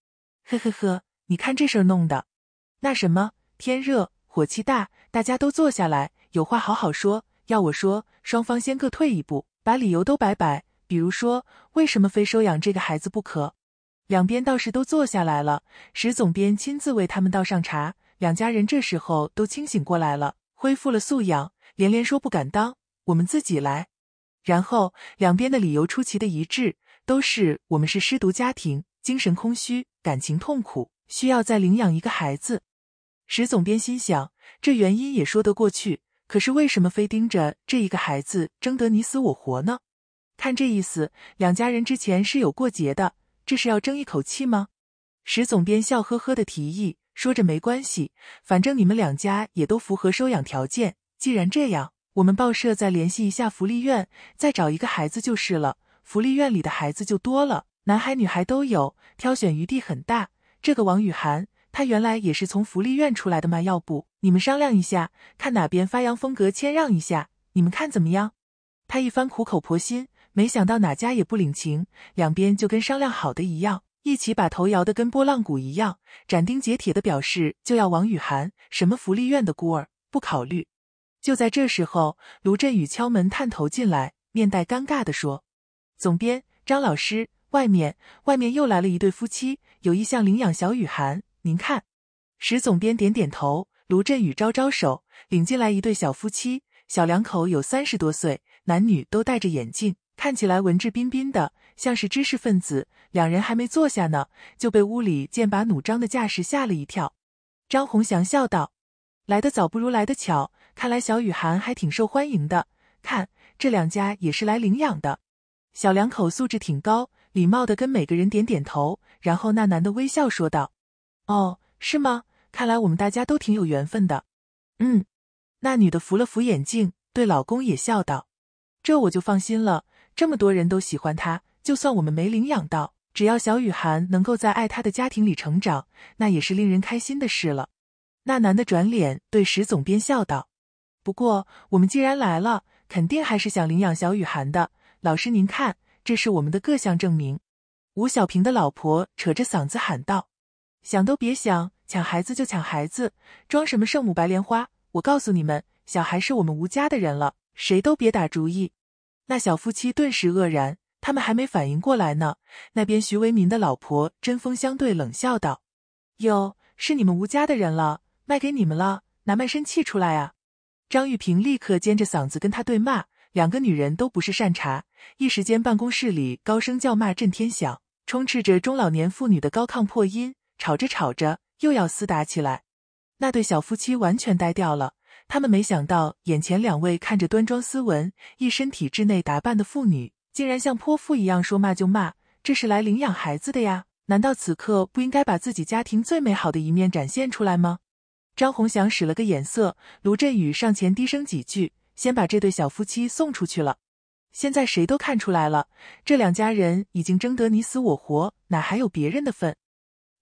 呵呵呵，你看这事儿弄的，那什么。”天热，火气大，大家都坐下来，有话好好说。要我说，双方先各退一步，把理由都摆摆。比如说，为什么非收养这个孩子不可？两边倒是都坐下来了，石总编亲自为他们倒上茶。两家人这时候都清醒过来了，恢复了素养，连连说不敢当，我们自己来。然后两边的理由出奇的一致，都是我们是失独家庭，精神空虚，感情痛苦，需要再领养一个孩子。石总编心想，这原因也说得过去。可是为什么非盯着这一个孩子争得你死我活呢？看这意思，两家人之前是有过节的，这是要争一口气吗？石总编笑呵呵的提议，说着没关系，反正你们两家也都符合收养条件。既然这样，我们报社再联系一下福利院，再找一个孩子就是了。福利院里的孩子就多了，男孩女孩都有，挑选余地很大。这个王雨涵。他原来也是从福利院出来的嘛？要不你们商量一下，看哪边发扬风格，谦让一下，你们看怎么样？他一番苦口婆心，没想到哪家也不领情，两边就跟商量好的一样，一起把头摇得跟拨浪鼓一样，斩钉截铁的表示就要王雨涵，什么福利院的孤儿不考虑。就在这时候，卢振宇敲门探头进来，面带尴尬的说：“总编，张老师，外面，外面又来了一对夫妻，有意向领养小雨涵。”您看，石总编点点头，卢振宇招招手，领进来一对小夫妻。小两口有三十多岁，男女都戴着眼镜，看起来文质彬彬的，像是知识分子。两人还没坐下呢，就被屋里剑拔弩张的架势吓了一跳。张宏祥笑道：“来的早不如来的巧，看来小雨涵还挺受欢迎的。看这两家也是来领养的，小两口素质挺高，礼貌的跟每个人点点头。然后那男的微笑说道。”哦，是吗？看来我们大家都挺有缘分的。嗯，那女的扶了扶眼镜，对老公也笑道：“这我就放心了。这么多人都喜欢他，就算我们没领养到，只要小雨涵能够在爱她的家庭里成长，那也是令人开心的事了。”那男的转脸对石总编笑道：“不过我们既然来了，肯定还是想领养小雨涵的。老师您看，这是我们的各项证明。”吴小平的老婆扯着嗓子喊道。想都别想，抢孩子就抢孩子，装什么圣母白莲花？我告诉你们，小孩是我们吴家的人了，谁都别打主意。那小夫妻顿时愕然，他们还没反应过来呢。那边徐为民的老婆针锋相对冷笑道：“哟，是你们吴家的人了，卖给你们了，拿卖身契出来啊！”张玉萍立刻尖着嗓子跟他对骂，两个女人都不是善茬，一时间办公室里高声叫骂震天响，充斥着中老年妇女的高亢破音。吵着吵着又要厮打起来，那对小夫妻完全呆掉了。他们没想到，眼前两位看着端庄斯文、一身体制内打扮的妇女，竟然像泼妇一样说骂就骂。这是来领养孩子的呀？难道此刻不应该把自己家庭最美好的一面展现出来吗？张红祥使了个眼色，卢振宇上前低声几句，先把这对小夫妻送出去了。现在谁都看出来了，这两家人已经争得你死我活，哪还有别人的份？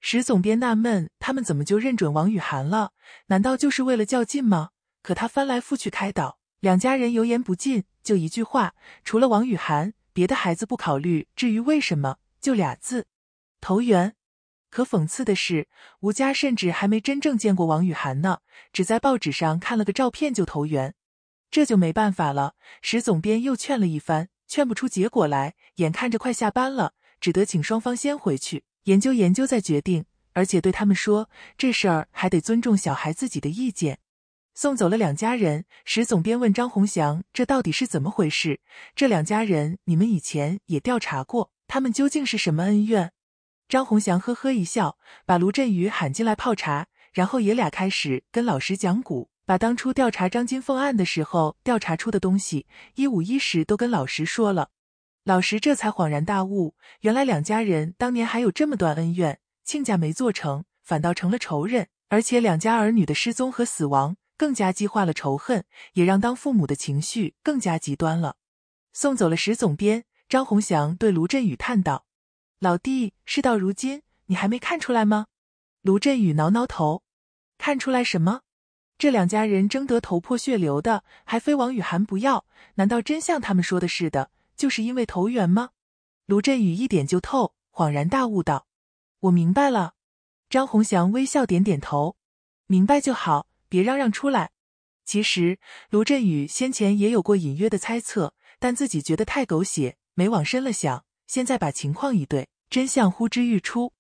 石总编纳闷，他们怎么就认准王雨涵了？难道就是为了较劲吗？可他翻来覆去开导，两家人油盐不进，就一句话：除了王雨涵，别的孩子不考虑。至于为什么，就俩字：投缘。可讽刺的是，吴家甚至还没真正见过王雨涵呢，只在报纸上看了个照片就投缘，这就没办法了。石总编又劝了一番，劝不出结果来，眼看着快下班了，只得请双方先回去。研究研究再决定，而且对他们说这事儿还得尊重小孩自己的意见。送走了两家人，石总编问张洪祥：“这到底是怎么回事？这两家人你们以前也调查过，他们究竟是什么恩怨？”张洪祥呵呵一笑，把卢振宇喊进来泡茶，然后爷俩开始跟老石讲古，把当初调查张金凤案的时候调查出的东西一五一十都跟老石说了。老石这才恍然大悟，原来两家人当年还有这么段恩怨，亲家没做成，反倒成了仇人。而且两家儿女的失踪和死亡，更加激化了仇恨，也让当父母的情绪更加极端了。送走了石总编，张宏祥对卢振宇叹道：“老弟，事到如今，你还没看出来吗？”卢振宇挠挠头：“看出来什么？这两家人争得头破血流的，还非王雨涵不要，难道真像他们说的似的？”就是因为投缘吗？卢振宇一点就透，恍然大悟道：“我明白了。”张红祥微笑点点头：“明白就好，别嚷嚷出来。”其实，卢振宇先前也有过隐约的猜测，但自己觉得太狗血，没往深了想。现在把情况一对，真相呼之欲出。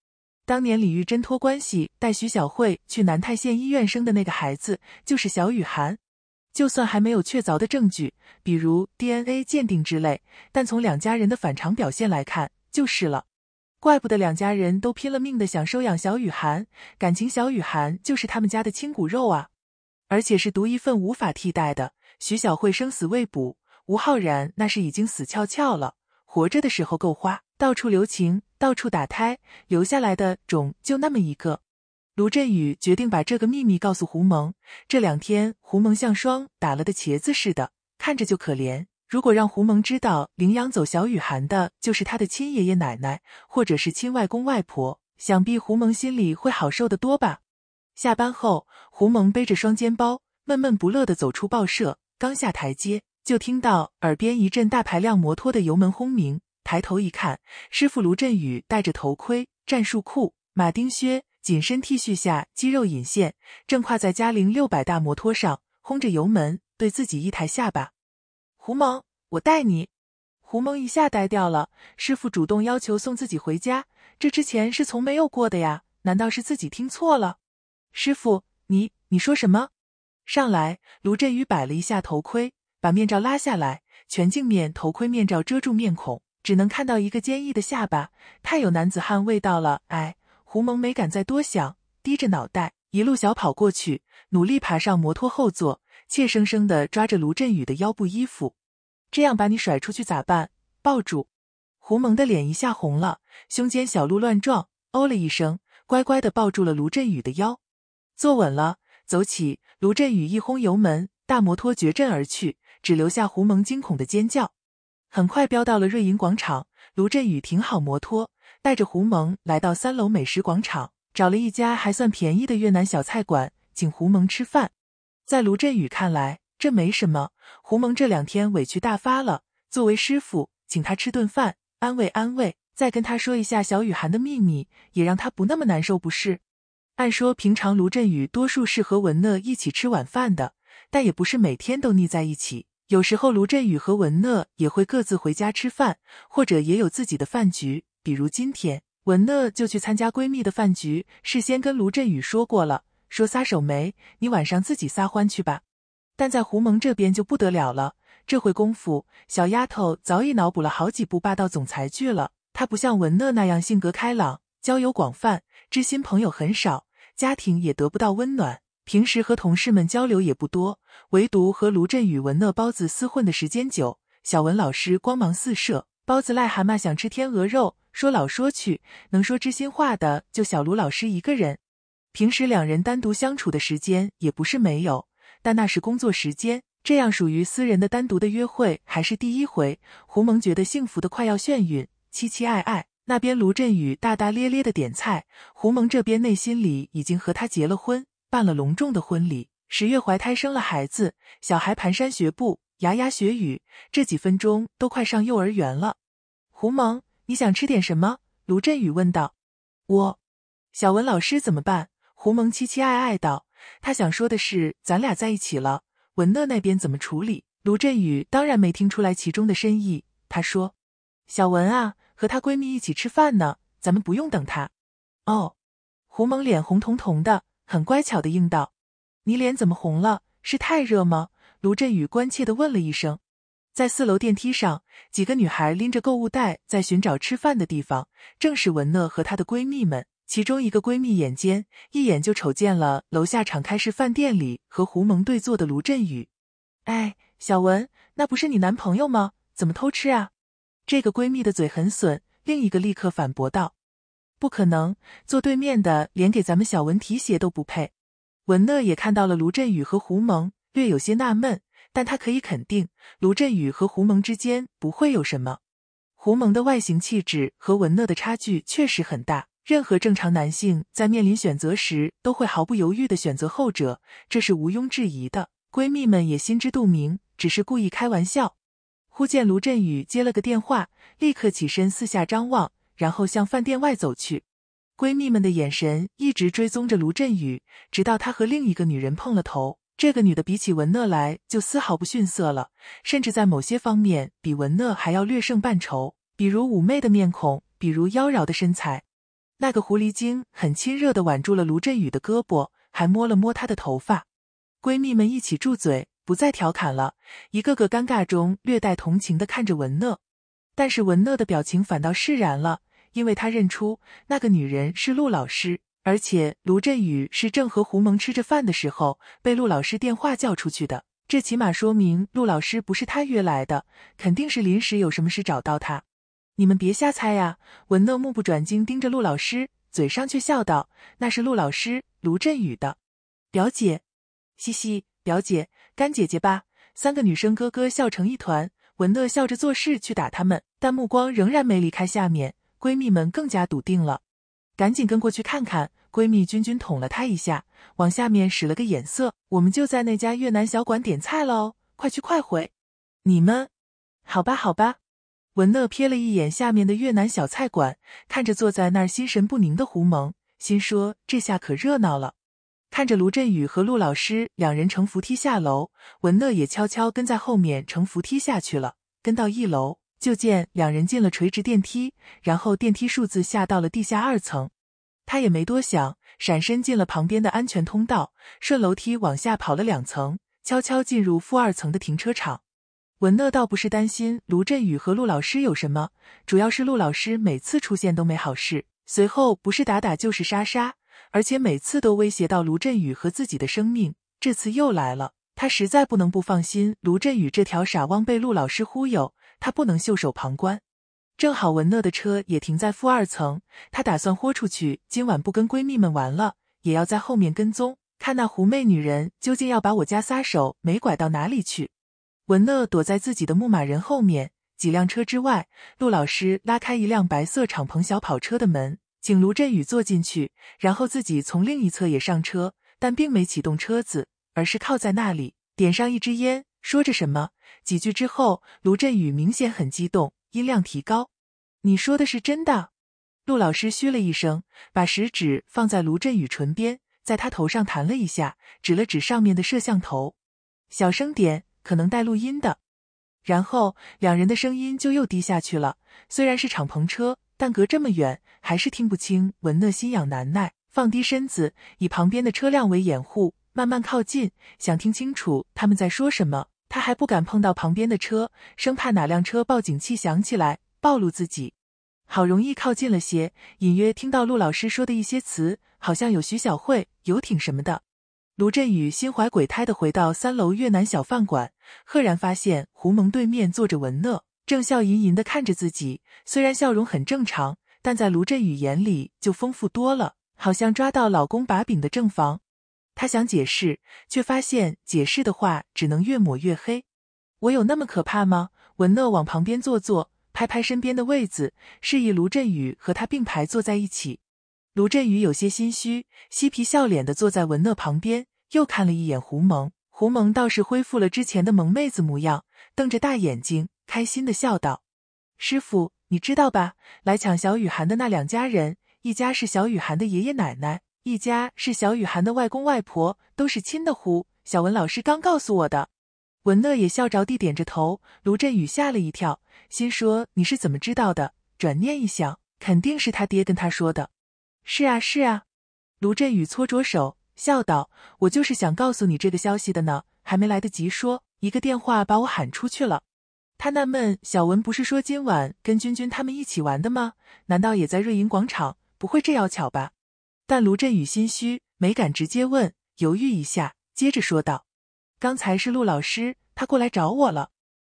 当年李玉珍托关系带徐小慧去南泰县医院生的那个孩子，就是小雨涵。就算还没有确凿的证据，比如 DNA 鉴定之类，但从两家人的反常表现来看就是了。怪不得两家人都拼了命的想收养小雨涵，感情小雨涵就是他们家的亲骨肉啊，而且是独一份无法替代的。徐小慧生死未卜，吴浩然那是已经死翘翘了，活着的时候够花，到处留情，到处打胎，留下来的种就那么一个。卢振宇决定把这个秘密告诉胡蒙。这两天，胡蒙像霜打了的茄子似的，看着就可怜。如果让胡蒙知道领养走小雨涵的就是他的亲爷爷奶奶，或者是亲外公外婆，想必胡蒙心里会好受的多吧。下班后，胡蒙背着双肩包，闷闷不乐的走出报社。刚下台阶，就听到耳边一阵大排量摩托的油门轰鸣。抬头一看，师傅卢振宇戴着头盔、战术裤、马丁靴。紧身 T 恤下肌肉隐现，正跨在嘉陵六百大摩托上，轰着油门，对自己一抬下巴：“胡蒙，我带你。”胡蒙一下呆掉了。师傅主动要求送自己回家，这之前是从没有过的呀？难道是自己听错了？师傅，你你说什么？上来，卢振宇摆了一下头盔，把面罩拉下来，全镜面头盔面罩遮住面孔，只能看到一个坚毅的下巴，太有男子汉味道了。哎。胡蒙没敢再多想，低着脑袋一路小跑过去，努力爬上摩托后座，怯生生的抓着卢振宇的腰部衣服。这样把你甩出去咋办？抱住！胡蒙的脸一下红了，胸间小鹿乱撞，哦了一声，乖乖的抱住了卢振宇的腰，坐稳了，走起。卢振宇一轰油门，大摩托绝震而去，只留下胡蒙惊恐的尖叫。很快飙到了瑞银广场，卢振宇停好摩托。带着胡蒙来到三楼美食广场，找了一家还算便宜的越南小菜馆，请胡蒙吃饭。在卢振宇看来，这没什么。胡蒙这两天委屈大发了，作为师傅，请他吃顿饭，安慰安慰，再跟他说一下小雨涵的秘密，也让他不那么难受，不是？按说平常卢振宇多数是和文乐一起吃晚饭的，但也不是每天都腻在一起。有时候，卢振宇和文乐也会各自回家吃饭，或者也有自己的饭局。比如今天，文乐就去参加闺蜜的饭局，事先跟卢振宇说过了，说撒手没，你晚上自己撒欢去吧。但在胡蒙这边就不得了了，这会功夫，小丫头早已脑补了好几部霸道总裁剧了。她不像文乐那样性格开朗，交友广泛，知心朋友很少，家庭也得不到温暖。平时和同事们交流也不多，唯独和卢振宇、文乐包子厮混的时间久。小文老师光芒四射，包子癞蛤蟆想吃天鹅肉。说老说去，能说知心话的就小卢老师一个人。平时两人单独相处的时间也不是没有，但那是工作时间。这样属于私人的、单独的约会还是第一回。胡蒙觉得幸福的快要眩晕，期期爱爱。那边卢振宇大大咧咧的点菜，胡蒙这边内心里已经和他结了婚。办了隆重的婚礼，十月怀胎生了孩子，小孩蹒跚学步，牙牙学语，这几分钟都快上幼儿园了。胡萌，你想吃点什么？卢振宇问道。我，小文老师怎么办？胡萌期期爱爱道，他想说的是咱俩在一起了，文乐那边怎么处理？卢振宇当然没听出来其中的深意，他说：“小文啊，和她闺蜜一起吃饭呢，咱们不用等她。”哦，胡萌脸红彤彤的。很乖巧的应道：“你脸怎么红了？是太热吗？”卢振宇关切的问了一声。在四楼电梯上，几个女孩拎着购物袋在寻找吃饭的地方，正是文乐和她的闺蜜们。其中一个闺蜜眼尖，一眼就瞅见了楼下敞开式饭店里和胡蒙对坐的卢振宇。“哎，小文，那不是你男朋友吗？怎么偷吃啊？”这个闺蜜的嘴很损，另一个立刻反驳道。不可能，坐对面的连给咱们小文提鞋都不配。文乐也看到了卢振宇和胡蒙，略有些纳闷，但他可以肯定，卢振宇和胡蒙之间不会有什么。胡蒙的外形气质和文乐的差距确实很大，任何正常男性在面临选择时都会毫不犹豫的选择后者，这是毋庸置疑的。闺蜜们也心知肚明，只是故意开玩笑。忽见卢振宇接了个电话，立刻起身四下张望。然后向饭店外走去，闺蜜们的眼神一直追踪着卢振宇，直到他和另一个女人碰了头。这个女的比起文乐来就丝毫不逊色了，甚至在某些方面比文乐还要略胜半筹，比如妩媚的面孔，比如妖娆的身材。那个狐狸精很亲热的挽住了卢振宇的胳膊，还摸了摸他的头发。闺蜜们一起住嘴，不再调侃了，一个个尴尬中略带同情的看着文乐，但是文乐的表情反倒释然了。因为他认出那个女人是陆老师，而且卢振宇是正和胡蒙吃着饭的时候被陆老师电话叫出去的，这起码说明陆老师不是他约来的，肯定是临时有什么事找到他。你们别瞎猜呀！文乐目不转睛盯着陆老师，嘴上却笑道：“那是陆老师卢振宇的表姐，嘻嘻，表姐，干姐姐吧。”三个女生咯咯笑成一团，文乐笑着做事去打他们，但目光仍然没离开下面。闺蜜们更加笃定了，赶紧跟过去看看。闺蜜君君捅了她一下，往下面使了个眼色。我们就在那家越南小馆点菜喽，快去快回。你们，好吧好吧。文乐瞥了一眼下面的越南小菜馆，看着坐在那儿心神不宁的胡蒙，心说这下可热闹了。看着卢振宇和陆老师两人乘扶梯下楼，文乐也悄悄跟在后面乘扶梯下去了，跟到一楼。就见两人进了垂直电梯，然后电梯数字下到了地下二层。他也没多想，闪身进了旁边的安全通道，顺楼梯往下跑了两层，悄悄进入负二层的停车场。文乐倒不是担心卢振宇和陆老师有什么，主要是陆老师每次出现都没好事，随后不是打打就是杀杀，而且每次都威胁到卢振宇和自己的生命。这次又来了，他实在不能不放心卢振宇这条傻汪被陆老师忽悠。他不能袖手旁观，正好文乐的车也停在负二层，她打算豁出去，今晚不跟闺蜜们玩了，也要在后面跟踪，看那狐媚女人究竟要把我家撒手没拐到哪里去。文乐躲在自己的牧马人后面，几辆车之外，陆老师拉开一辆白色敞篷小跑车的门，请卢振宇坐进去，然后自己从另一侧也上车，但并没启动车子，而是靠在那里，点上一支烟。说着什么几句之后，卢振宇明显很激动，音量提高。你说的是真的？陆老师嘘了一声，把食指放在卢振宇唇边，在他头上弹了一下，指了指上面的摄像头。小声点，可能带录音的。然后两人的声音就又低下去了。虽然是敞篷车，但隔这么远，还是听不清。文乐心痒难耐，放低身子，以旁边的车辆为掩护。慢慢靠近，想听清楚他们在说什么。他还不敢碰到旁边的车，生怕哪辆车报警器响起来暴露自己。好容易靠近了些，隐约听到陆老师说的一些词，好像有徐小慧、游艇什么的。卢振宇心怀鬼胎的回到三楼越南小饭馆，赫然发现胡蒙对面坐着文乐，正笑吟吟的看着自己。虽然笑容很正常，但在卢振宇眼里就丰富多了，好像抓到老公把柄的正房。他想解释，却发现解释的话只能越抹越黑。我有那么可怕吗？文乐往旁边坐坐，拍拍身边的位子，示意卢振宇和他并排坐在一起。卢振宇有些心虚，嬉皮笑脸的坐在文乐旁边，又看了一眼胡蒙。胡蒙倒是恢复了之前的萌妹子模样，瞪着大眼睛，开心的笑道：“师傅，你知道吧？来抢小雨涵的那两家人，一家是小雨涵的爷爷奶奶。”一家是小雨涵的外公外婆，都是亲的。呼，小文老师刚告诉我的。文乐也笑着地点着头。卢振宇吓了一跳，心说你是怎么知道的？转念一想，肯定是他爹跟他说的。是啊，是啊。卢振宇搓着手笑道：“我就是想告诉你这个消息的呢，还没来得及说，一个电话把我喊出去了。”他纳闷：小文不是说今晚跟君君他们一起玩的吗？难道也在瑞银广场？不会这要巧吧？但卢振宇心虚，没敢直接问，犹豫一下，接着说道：“刚才是陆老师，他过来找我了。”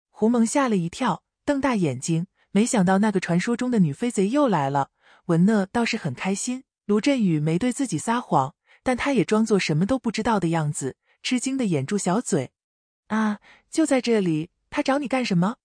胡蒙吓了一跳，瞪大眼睛，没想到那个传说中的女飞贼又来了。文乐倒是很开心，卢振宇没对自己撒谎，但他也装作什么都不知道的样子，吃惊的掩住小嘴：“啊，就在这里，他找你干什么？”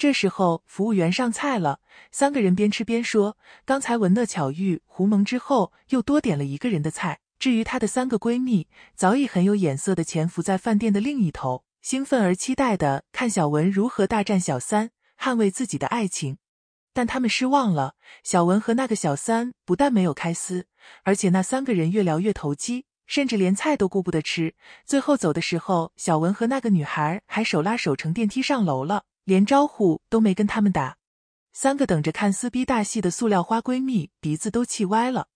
这时候，服务员上菜了。三个人边吃边说：“刚才文乐巧遇胡蒙之后，又多点了一个人的菜。”至于她的三个闺蜜，早已很有眼色的潜伏在饭店的另一头，兴奋而期待的看小文如何大战小三，捍卫自己的爱情。但他们失望了。小文和那个小三不但没有开撕，而且那三个人越聊越投机，甚至连菜都顾不得吃。最后走的时候，小文和那个女孩还手拉手乘电梯上楼了。连招呼都没跟他们打，三个等着看撕逼大戏的塑料花闺蜜鼻子都气歪了。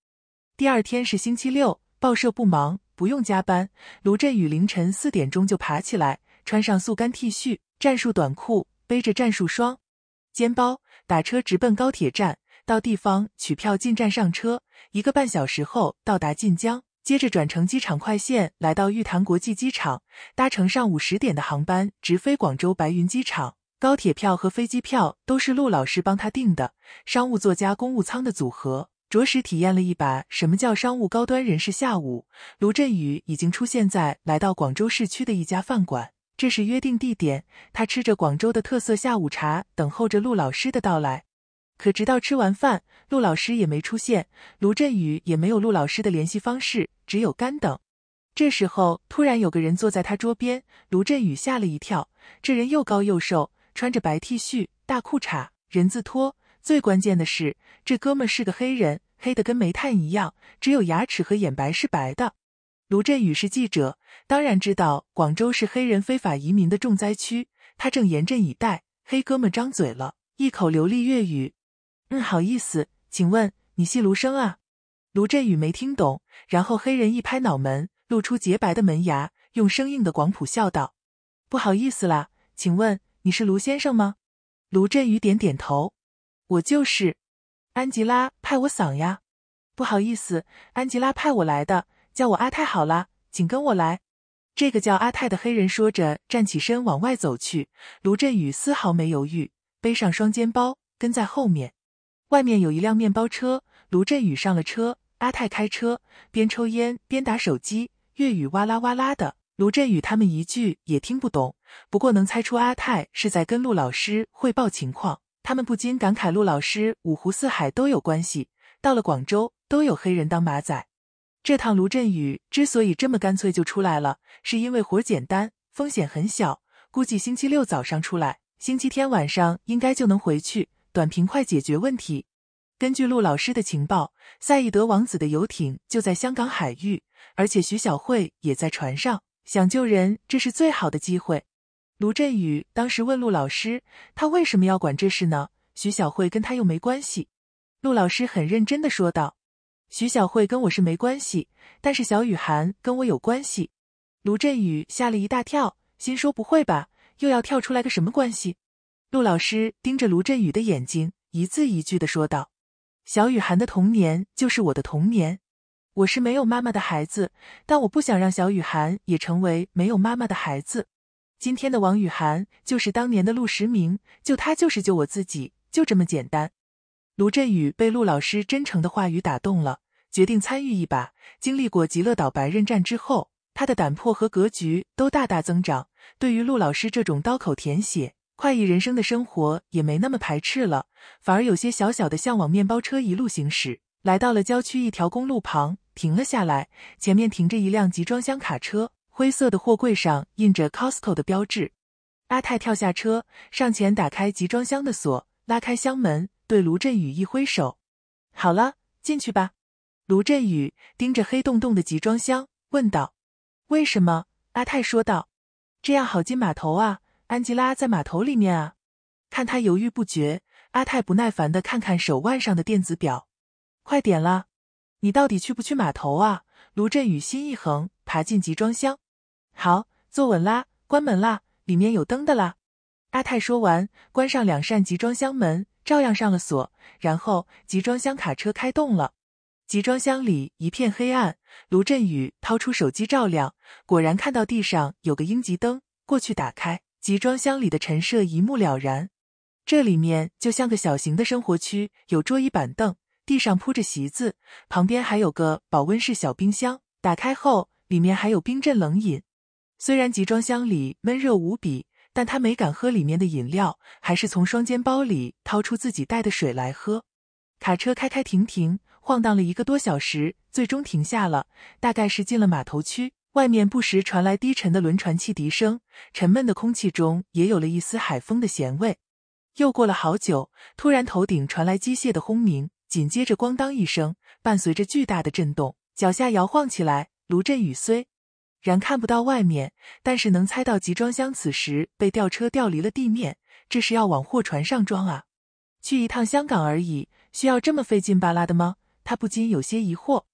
第二天是星期六，报社不忙，不用加班。卢振宇凌晨四点钟就爬起来，穿上速干 T 恤、战术短裤，背着战术双肩包，打车直奔高铁站。到地方取票进站上车，一个半小时后到达晋江，接着转乘机场快线来到玉潭国际机场，搭乘上午十点的航班直飞广州白云机场。高铁票和飞机票都是陆老师帮他订的，商务座加公务舱的组合，着实体验了一把什么叫商务高端人士下午。卢振宇已经出现在来到广州市区的一家饭馆，这是约定地点。他吃着广州的特色下午茶，等候着陆老师的到来。可直到吃完饭，陆老师也没出现，卢振宇也没有陆老师的联系方式，只有干等。这时候，突然有个人坐在他桌边，卢振宇吓了一跳，这人又高又瘦。穿着白 T 恤、大裤衩、人字拖，最关键的是，这哥们是个黑人，黑的跟煤炭一样，只有牙齿和眼白是白的。卢振宇是记者，当然知道广州是黑人非法移民的重灾区。他正严阵以待，黑哥们张嘴了，一口流利粤语：“嗯，好意思，请问你系卢生啊？”卢振宇没听懂，然后黑人一拍脑门，露出洁白的门牙，用生硬的广普笑道：“不好意思啦，请问。”你是卢先生吗？卢振宇点点头，我就是。安吉拉派我扫呀，不好意思，安吉拉派我来的，叫我阿泰好啦，请跟我来。这个叫阿泰的黑人说着，站起身往外走去。卢振宇丝毫没犹豫，背上双肩包，跟在后面。外面有一辆面包车，卢振宇上了车，阿泰开车，边抽烟边打手机，粤语哇啦哇啦的。卢振宇他们一句也听不懂，不过能猜出阿泰是在跟陆老师汇报情况。他们不禁感慨：陆老师五湖四海都有关系，到了广州都有黑人当马仔。这趟卢振宇之所以这么干脆就出来了，是因为活简单，风险很小。估计星期六早上出来，星期天晚上应该就能回去，短平快解决问题。根据陆老师的情报，赛义德王子的游艇就在香港海域，而且徐小慧也在船上。想救人，这是最好的机会。卢振宇当时问陆老师：“他为什么要管这事呢？徐小慧跟他又没关系。”陆老师很认真的说道：“徐小慧跟我是没关系，但是小雨涵跟我有关系。”卢振宇吓了一大跳，心说：“不会吧？又要跳出来个什么关系？”陆老师盯着卢振宇的眼睛，一字一句的说道：“小雨涵的童年就是我的童年。”我是没有妈妈的孩子，但我不想让小雨涵也成为没有妈妈的孩子。今天的王雨涵就是当年的陆时明，救他就是救我自己，就这么简单。卢振宇被陆老师真诚的话语打动了，决定参与一把。经历过极乐岛白刃战之后，他的胆魄和格局都大大增长，对于陆老师这种刀口舔血、快意人生的生活也没那么排斥了，反而有些小小的向往。面包车一路行驶，来到了郊区一条公路旁。停了下来，前面停着一辆集装箱卡车，灰色的货柜上印着 Costco 的标志。阿泰跳下车，上前打开集装箱的锁，拉开箱门，对卢振宇一挥手：“好了，进去吧。”卢振宇盯着黑洞洞的集装箱，问道：“为什么？”阿泰说道：“这样好进码头啊，安吉拉在码头里面啊。”看他犹豫不决，阿泰不耐烦的看看手腕上的电子表：“快点啦！”你到底去不去码头啊？卢振宇心一横，爬进集装箱。好，坐稳啦，关门啦，里面有灯的啦。阿泰说完，关上两扇集装箱门，照样上了锁。然后集装箱卡车开动了。集装箱里一片黑暗，卢振宇掏出手机照亮，果然看到地上有个应急灯，过去打开，集装箱里的陈设一目了然。这里面就像个小型的生活区，有桌椅板凳。地上铺着席子，旁边还有个保温室小冰箱。打开后，里面还有冰镇冷饮。虽然集装箱里闷热无比，但他没敢喝里面的饮料，还是从双肩包里掏出自己带的水来喝。卡车开开停停，晃荡了一个多小时，最终停下了，大概是进了码头区。外面不时传来低沉的轮船汽笛声，沉闷的空气中也有了一丝海风的咸味。又过了好久，突然头顶传来机械的轰鸣。紧接着，咣当一声，伴随着巨大的震动，脚下摇晃起来。卢振宇虽然看不到外面，但是能猜到集装箱此时被吊车吊离了地面，这是要往货船上装啊？去一趟香港而已，需要这么费劲巴拉的吗？他不禁有些疑惑。